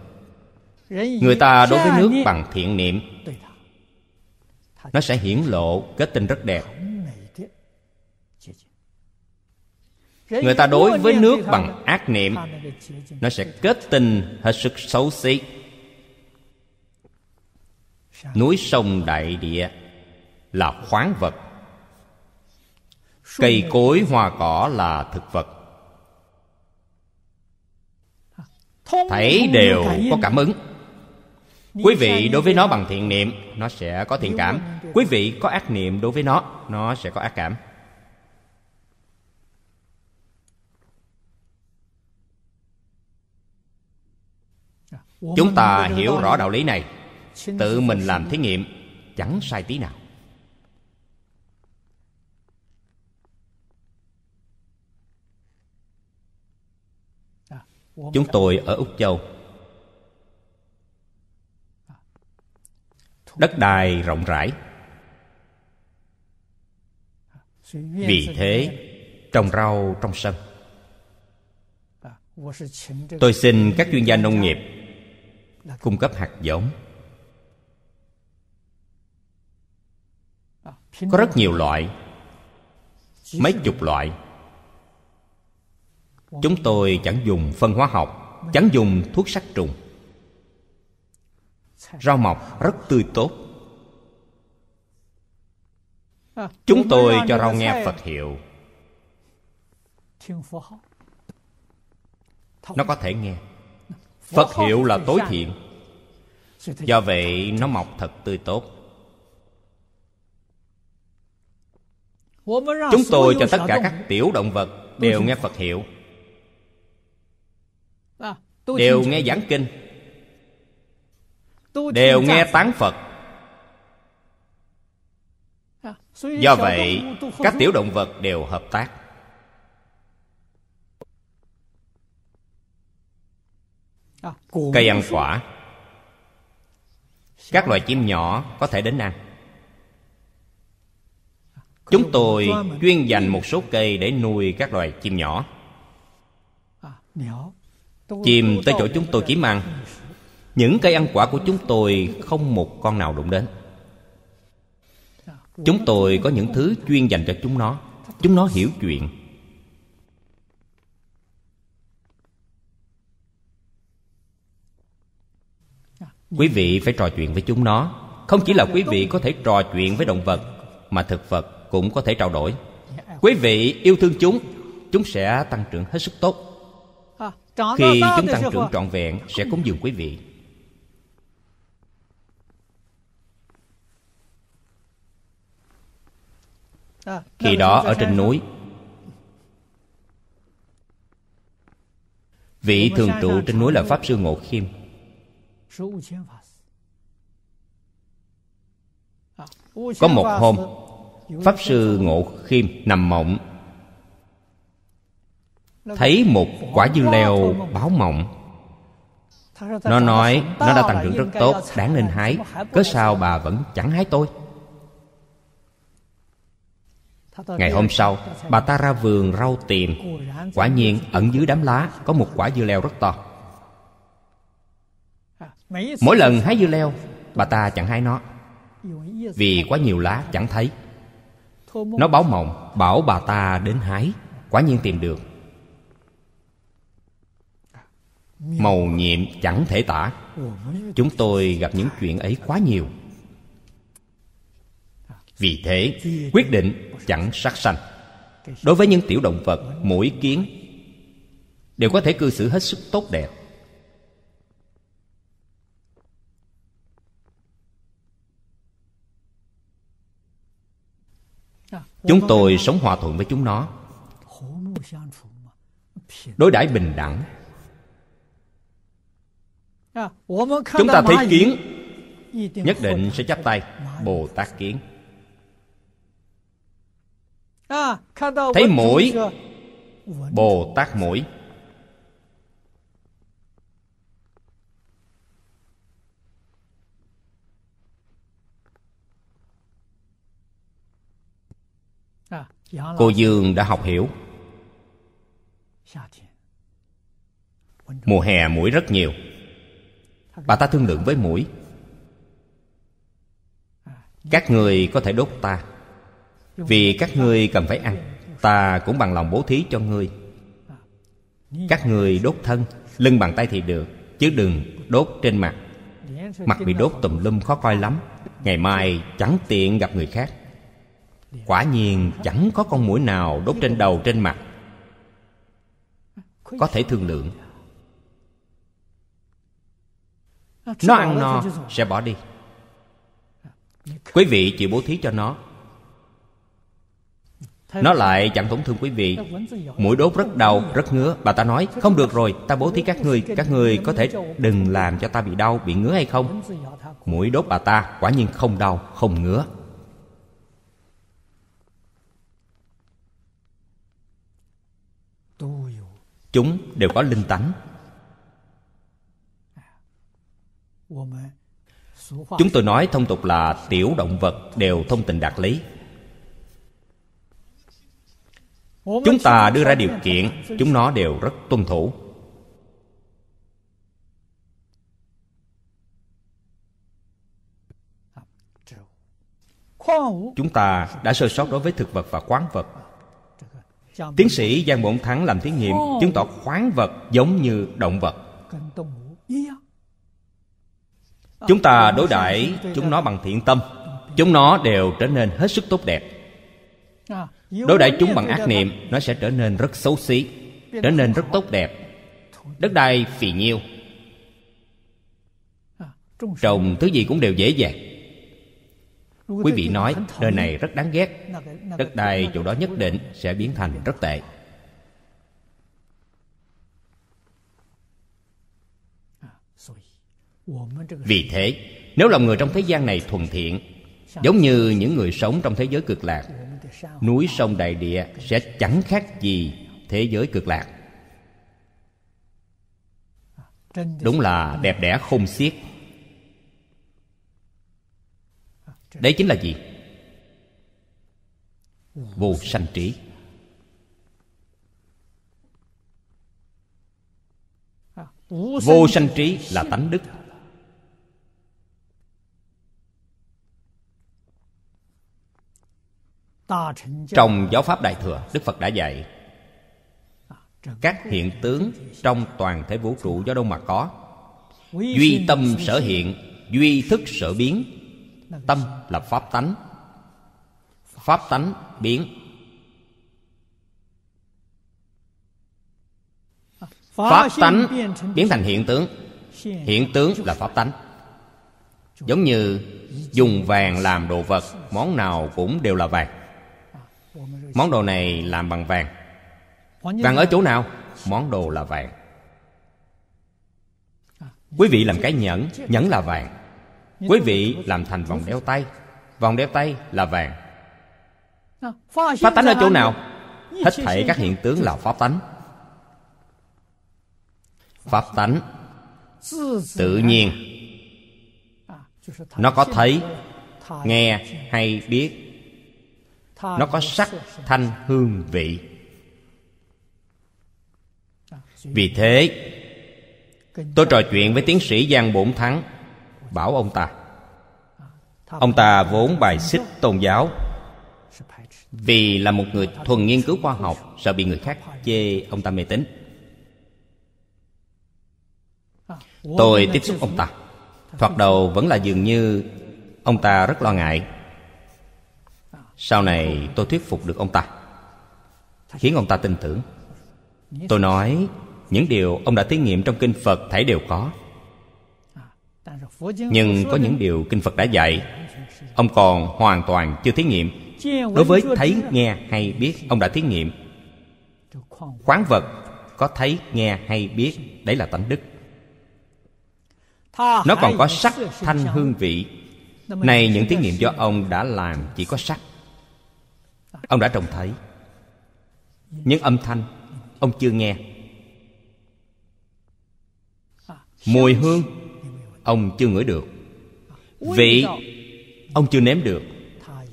Người ta đối với nước bằng thiện niệm Nó sẽ hiển lộ kết tinh rất đẹp người ta đối với nước bằng ác niệm nó sẽ kết tinh hết sức xấu xí núi sông đại địa là khoáng vật cây cối hoa cỏ là thực vật thấy đều có cảm ứng quý vị đối với nó bằng thiện niệm nó sẽ có thiện cảm quý vị có ác niệm đối với nó nó sẽ có ác cảm chúng ta hiểu rõ đạo lý này tự mình làm thí nghiệm chẳng sai tí nào à, chúng tôi ở úc châu à. đất đai rộng rãi à, vì thế trồng rau trong sân tôi xin các chuyên gia nông nghiệp cung cấp hạt giống có rất nhiều loại mấy chục loại chúng tôi chẳng dùng phân hóa học chẳng dùng thuốc sát trùng rau mọc rất tươi tốt chúng tôi cho rau nghe phật hiệu nó có thể nghe phật hiệu là tối thiện do vậy nó mọc thật tươi tốt chúng tôi cho tất cả các tiểu động vật đều nghe phật hiệu đều nghe giảng kinh đều nghe tán phật do vậy các tiểu động vật đều hợp tác Ờ. cây ăn quả các loài chim nhỏ có thể đến ăn chúng tôi chuyên dành một số cây để nuôi các loài chim nhỏ chim tới chỗ chúng tôi kiếm ăn những cây ăn quả của chúng tôi không một con nào đụng đến chúng tôi có những thứ chuyên dành cho chúng nó chúng nó hiểu chuyện quý vị phải trò chuyện với chúng nó không chỉ là quý vị có thể trò chuyện với động vật mà thực vật cũng có thể trao đổi quý vị yêu thương chúng chúng sẽ tăng trưởng hết sức tốt à, khi chúng tăng trưởng trọn vẹn sẽ cúng dường quý vị à, khi đó ở trên núi vị thường trụ trên núi là pháp sư ngộ khiêm có một hôm Pháp sư Ngộ Khiêm nằm mộng Thấy một quả dưa leo báo mộng Nó nói nó đã tăng trưởng rất tốt Đáng nên hái Cớ sao bà vẫn chẳng hái tôi Ngày hôm sau Bà ta ra vườn rau tìm Quả nhiên ẩn dưới đám lá Có một quả dưa leo rất to mỗi lần hái dưa leo bà ta chẳng hái nó vì quá nhiều lá chẳng thấy nó báo mộng bảo bà ta đến hái quả nhiên tìm được màu nhiệm chẳng thể tả chúng tôi gặp những chuyện ấy quá nhiều vì thế quyết định chẳng sát sanh đối với những tiểu động vật mỗi kiến đều có thể cư xử hết sức tốt đẹp chúng tôi sống hòa thuận với chúng nó đối đãi bình đẳng chúng ta thấy kiến nhất định sẽ chắp tay bồ tát kiến thấy mũi bồ tát mũi Cô Dương đã học hiểu Mùa hè mũi rất nhiều Bà ta thương lượng với mũi Các người có thể đốt ta Vì các ngươi cần phải ăn Ta cũng bằng lòng bố thí cho ngươi Các người đốt thân Lưng bàn tay thì được Chứ đừng đốt trên mặt Mặt bị đốt tùm lum khó coi lắm Ngày mai chẳng tiện gặp người khác quả nhiên chẳng có con mũi nào đốt trên đầu trên mặt có thể thương lượng nó ăn no sẽ bỏ đi quý vị chịu bố thí cho nó nó lại chẳng tổn thương quý vị Mũi đốt rất đau, rất ngứa Bà ta nói, không được rồi, ta bố thí các ngươi Các ngươi có thể đừng làm cho ta bị đau, bị ngứa hay không Mũi đốt bà ta quả nhiên không đau, không ngứa chúng đều có linh tánh chúng tôi nói thông tục là tiểu động vật đều thông tình đạt lý chúng ta đưa ra điều kiện chúng nó đều rất tuân thủ chúng ta đã sơ sót đối với thực vật và khoáng vật Tiến sĩ Giang Bổn Thắng làm thí nghiệm Chứng tỏ khoáng vật giống như động vật Chúng ờ, ta ờ, đối đãi chúng nó bằng thiện tâm ờ, Chúng nó đều trở nên hết sức tốt đẹp à, Đối đãi chúng bằng ác niệm Nó sẽ trở nên rất xấu xí Trở nên rất tốt đẹp Đất đai phì nhiêu à, Trồng thứ gì cũng đều dễ dàng quý vị nói nơi này rất đáng ghét đất đai chỗ đó nhất định sẽ biến thành rất tệ vì thế nếu lòng người trong thế gian này thuần thiện giống như những người sống trong thế giới cực lạc núi sông đại địa sẽ chẳng khác gì thế giới cực lạc đúng là đẹp đẽ không xiết đấy chính là gì vô sanh trí vô sanh trí là tánh đức trong giáo pháp đại thừa đức phật đã dạy các hiện tướng trong toàn thể vũ trụ do đâu mà có duy tâm sở hiện duy thức sở biến tâm là pháp tánh pháp tánh biến pháp tánh biến thành hiện tướng hiện tướng là pháp tánh giống như dùng vàng làm đồ vật món nào cũng đều là vàng món đồ này làm bằng vàng vàng ở chỗ nào món đồ là vàng quý vị làm cái nhẫn nhẫn là vàng quý vị làm thành vòng đeo tay vòng đeo tay là vàng ờ, pháp tánh ở chỗ nào hết thảy các hiện tướng là pháp tánh pháp tánh tự nhiên à, nó có thấy nghe hay biết nó có sắc thanh hương vị à, vì thế tôi trò chuyện với tiến sĩ giang bổn thắng bảo ông ta ông ta vốn bài xích tôn giáo vì là một người thuần nghiên cứu khoa học sợ bị người khác chê ông ta mê tín tôi tiếp xúc ông ta thoạt đầu vẫn là dường như ông ta rất lo ngại sau này tôi thuyết phục được ông ta khiến ông ta tin tưởng tôi nói những điều ông đã thí nghiệm trong kinh phật thảy đều có nhưng có những điều kinh phật đã dạy ông còn hoàn toàn chưa thí nghiệm đối với thấy nghe hay biết ông đã thí nghiệm khoáng vật có thấy nghe hay biết đấy là tánh đức nó còn có sắc thanh hương vị này những thí nghiệm do ông đã làm chỉ có sắc ông đã trông thấy những âm thanh ông chưa nghe mùi hương ông chưa ngửi được vị ông chưa nếm được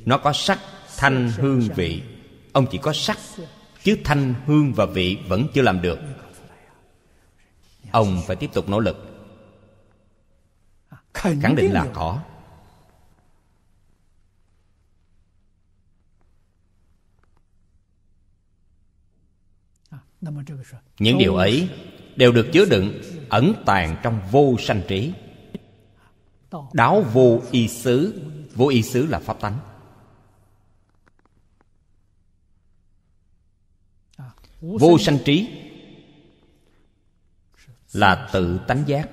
nó có sắc thanh hương vị ông chỉ có sắc chứ thanh hương và vị vẫn chưa làm được ông phải tiếp tục nỗ lực khẳng định là có những điều ấy đều được chứa đựng ẩn tàng trong vô sanh trí Đáo vô y xứ Vô y xứ là pháp tánh Vô sanh trí Là tự tánh giác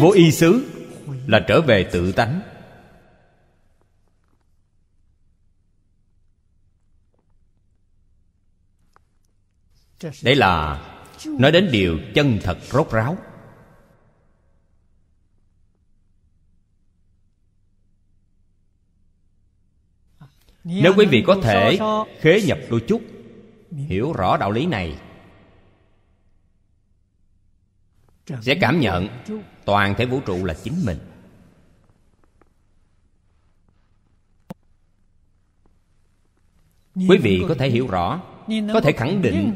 Vô y xứ Là trở về tự tánh Đây là nói đến điều chân thật rốt ráo nếu quý vị có thể khế nhập đôi chút hiểu rõ đạo lý này sẽ cảm nhận toàn thể vũ trụ là chính mình quý vị có thể hiểu rõ có thể khẳng định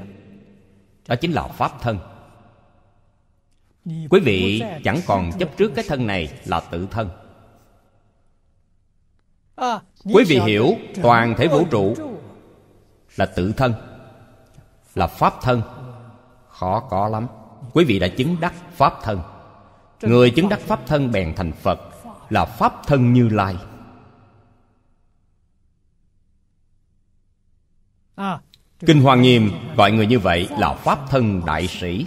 đó chính là pháp thân quý vị chẳng còn chấp trước cái thân này là tự thân quý vị hiểu toàn thể vũ trụ là tự thân là pháp thân khó có lắm quý vị đã chứng đắc pháp thân người chứng đắc pháp thân bèn thành phật là pháp thân như lai kinh hoa nghiêm gọi người như vậy là pháp thân đại sĩ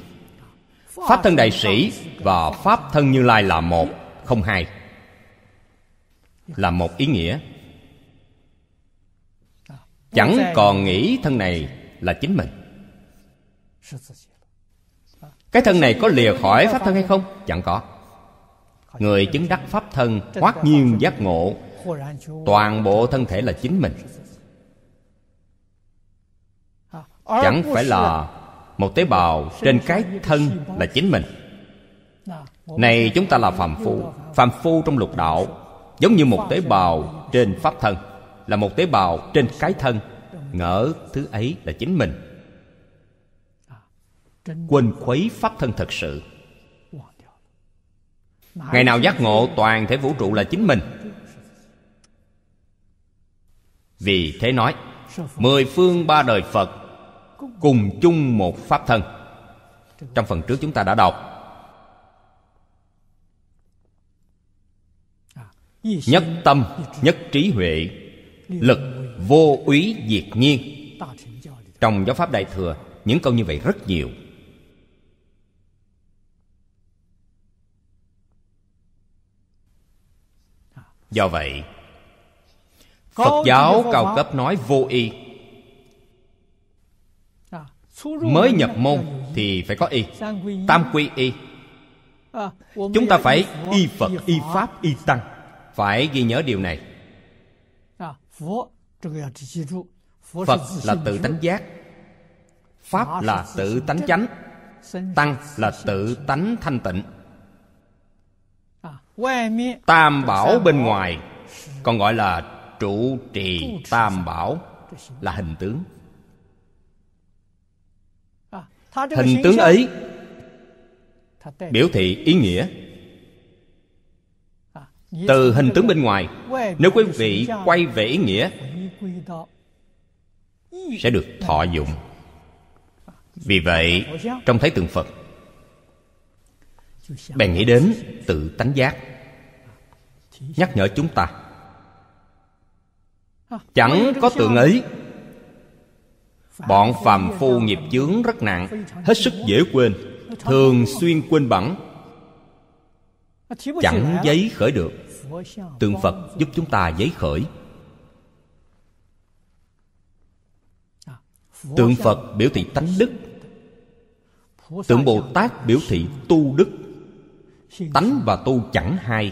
pháp thân đại sĩ và pháp thân như lai là một không hai là một ý nghĩa chẳng còn nghĩ thân này là chính mình cái thân này có lìa khỏi pháp thân hay không chẳng có người chứng đắc pháp thân hoát nhiên giác ngộ toàn bộ thân thể là chính mình chẳng phải là một tế bào trên cái thân là chính mình này chúng ta là phàm phu phàm phu trong lục đạo giống như một tế bào trên pháp thân là một tế bào trên cái thân ngỡ thứ ấy là chính mình quên khuấy pháp thân thật sự ngày nào giác ngộ toàn thể vũ trụ là chính mình vì thế nói mười phương ba đời phật cùng chung một pháp thân trong phần trước chúng ta đã đọc nhất tâm nhất trí huệ lực vô úy diệt nhiên trong giáo pháp đại thừa những câu như vậy rất nhiều do vậy phật giáo cao cấp nói vô y mới nhập môn thì phải có y tam quy y à, chúng ta phải y phật y pháp y tăng phải ghi nhớ điều này à, phật là tự tánh giác pháp là tự tánh chánh tăng là tự tánh thanh tịnh à, tam bảo bên ngoài còn gọi là trụ trì tam bảo là hình tướng hình tướng ấy biểu thị ý nghĩa à, từ hình tướng bên ngoài nếu quý vị quay về ý nghĩa sẽ được thọ dụng vì vậy trong thấy tượng phật bèn nghĩ đến tự tánh giác nhắc nhở chúng ta à, chẳng có tượng ấy bọn phàm phu nghiệp chướng rất nặng hết sức dễ quên thường xuyên quên bẵng chẳng giấy khởi được tượng phật giúp chúng ta giấy khởi tượng phật biểu thị tánh đức tượng bồ tát biểu thị tu đức tánh và tu chẳng hai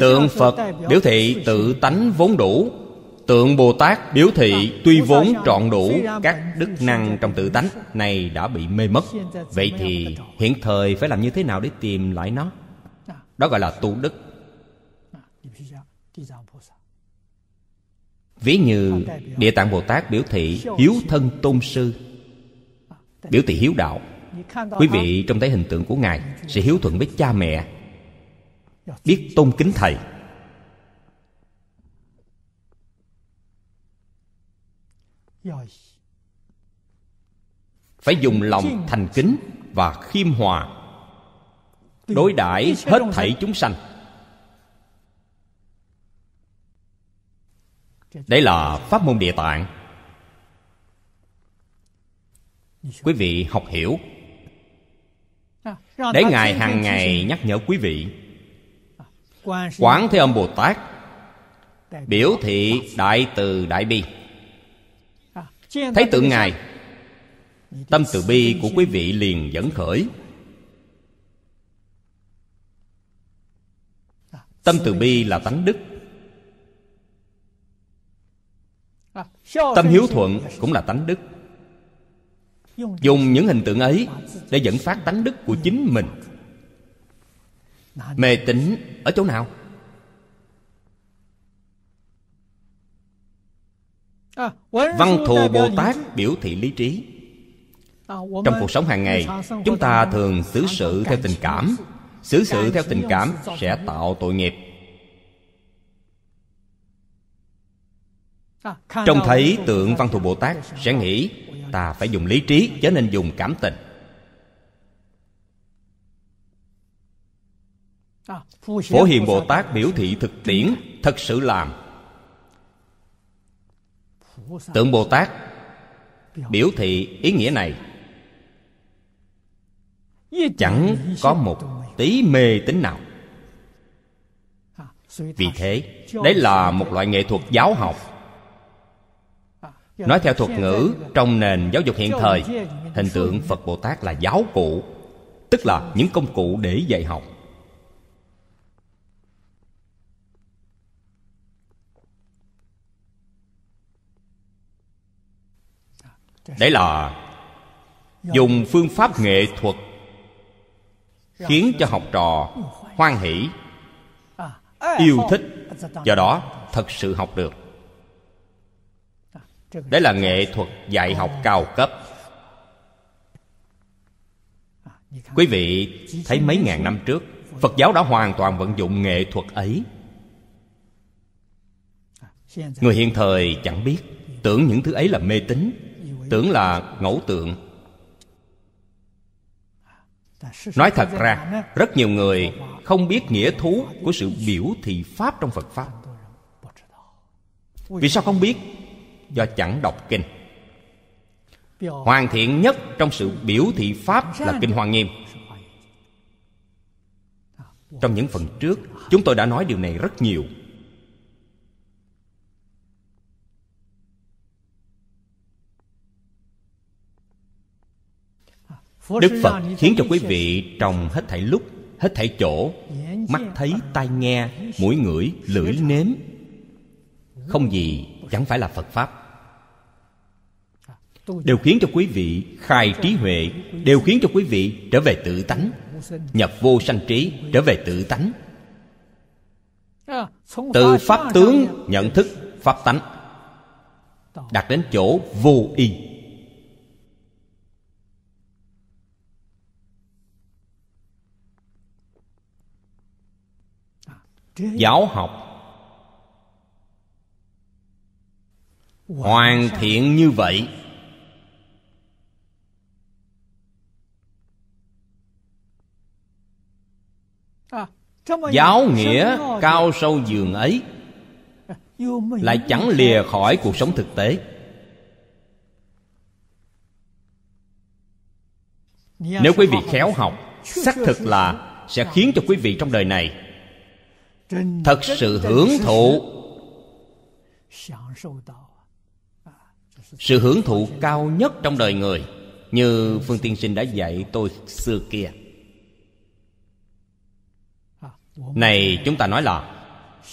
tượng phật biểu thị tự tánh vốn đủ Tượng Bồ Tát biểu thị vâng. tuy vốn trọn đủ các đức năng trong tự tánh này đã bị mê mất. Vậy thì hiện thời phải làm như thế nào để tìm lại nó? Dạ. Đó gọi là tu đức. Dạ, Ví như Địa Tạng Bồ Tát biểu thị hiếu thân tôn sư dạ, Biểu thị hiếu đạo Quý vị trong thấy hình tượng của Ngài Sẽ hiếu thuận với cha mẹ Biết tôn kính Thầy phải dùng lòng thành kính và khiêm hòa đối đãi hết thảy chúng sanh Đây là pháp môn địa tạng quý vị học hiểu để ngài hàng ngày nhắc nhở quý vị quán thế âm bồ tát biểu thị đại từ đại bi thấy tượng ngài tâm từ bi của quý vị liền dẫn khởi tâm từ bi là tánh đức tâm hiếu thuận cũng là tánh đức dùng những hình tượng ấy để dẫn phát tánh đức của chính mình mê tín ở chỗ nào À, văn thù bồ tát biểu thị lý trí à, trong cuộc sống hàng ngày chúng ta thường xử sự theo tình cảm xử sự theo tình cảm sẽ tạo tội nghiệp à, trông thấy tượng văn thù bồ tát sẽ nghĩ ta phải dùng lý trí chứ nên dùng cảm tình phổ hiền bồ tát biểu thị thực tiễn thật sự làm tượng bồ tát biểu thị ý nghĩa này chẳng có một tí mê tín nào vì thế đấy là một loại nghệ thuật giáo học nói theo thuật ngữ trong nền giáo dục hiện thời hình tượng phật bồ tát là giáo cụ tức là những công cụ để dạy học đấy là dùng phương pháp nghệ thuật khiến cho học trò hoan hỷ yêu thích do đó thật sự học được đấy là nghệ thuật dạy học cao cấp quý vị thấy mấy ngàn năm trước phật giáo đã hoàn toàn vận dụng nghệ thuật ấy người hiện thời chẳng biết tưởng những thứ ấy là mê tín tưởng là ngẫu tượng nói thật ra rất nhiều người không biết nghĩa thú của sự biểu thị pháp trong phật pháp vì sao không biết do chẳng đọc kinh hoàn thiện nhất trong sự biểu thị pháp là kinh hoa nghiêm trong những phần trước chúng tôi đã nói điều này rất nhiều đức phật khiến cho quý vị trong hết thảy lúc hết thảy chỗ mắt thấy tai nghe mũi ngửi lưỡi nếm không gì chẳng phải là phật pháp à, đều khiến cho quý vị khai trí huệ đều khiến cho quý vị trở về tự tánh nhập vô sanh trí trở về tự tánh à, từ pháp tướng nhận thức pháp tánh đạt đến chỗ vô y giáo học hoàn thiện như vậy giáo nghĩa cao sâu giường ấy lại chẳng lìa khỏi cuộc sống thực tế nếu quý vị khéo học xác thực là sẽ khiến cho quý vị trong đời này thật sự hưởng thụ sự hưởng thụ cao nhất trong đời người như phương tiên sinh đã dạy tôi xưa kia này chúng ta nói là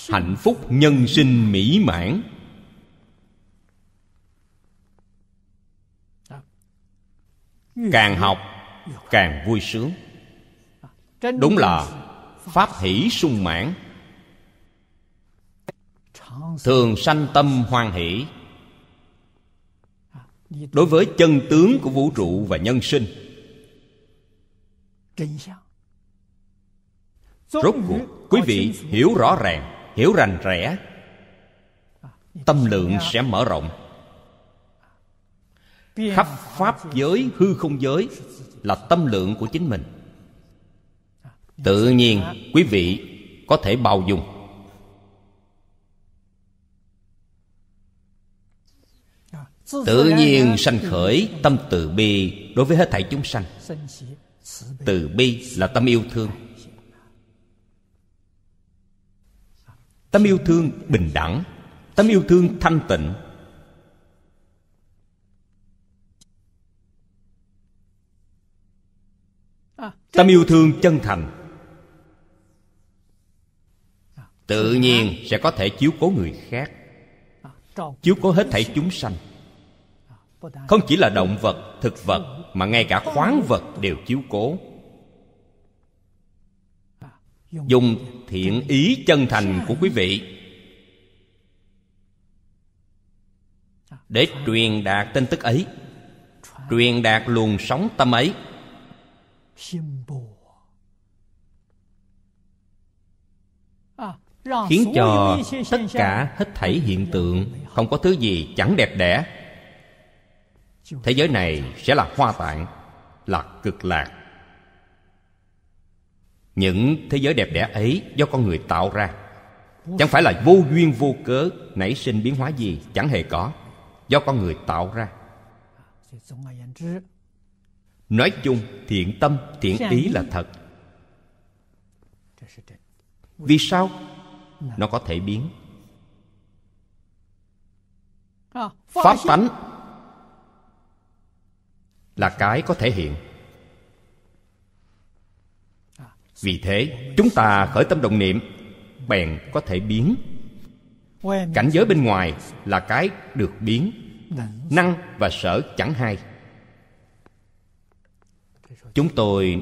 hạnh phúc nhân sinh mỹ mãn càng học càng vui sướng đúng là pháp hỷ sung mãn thường sanh tâm hoan hỷ đối với chân tướng của vũ trụ và nhân sinh rốt cuộc quý vị hiểu rõ ràng hiểu rành rẽ tâm lượng sẽ mở rộng khắp pháp giới hư không giới là tâm lượng của chính mình tự nhiên quý vị có thể bao dung tự nhiên sanh khởi tâm từ bi đối với hết thảy chúng sanh từ bi là tâm yêu thương tâm yêu thương bình đẳng tâm yêu thương thanh tịnh tâm yêu thương chân thành tự nhiên sẽ có thể chiếu cố người khác chiếu cố hết thảy chúng sanh không chỉ là động vật thực vật mà ngay cả khoáng vật đều chiếu cố dùng thiện ý chân thành của quý vị để truyền đạt tin tức ấy truyền đạt luồng sóng tâm ấy khiến cho tất cả hết thảy hiện tượng không có thứ gì chẳng đẹp đẽ thế giới này sẽ là hoa tạng là cực lạc những thế giới đẹp đẽ ấy do con người tạo ra chẳng phải là vô duyên vô cớ nảy sinh biến hóa gì chẳng hề có do con người tạo ra nói chung thiện tâm thiện ý là thật vì sao nó có thể biến pháp tánh là cái có thể hiện vì thế chúng ta khởi tâm động niệm bèn có thể biến cảnh giới bên ngoài là cái được biến năng và sở chẳng hai chúng tôi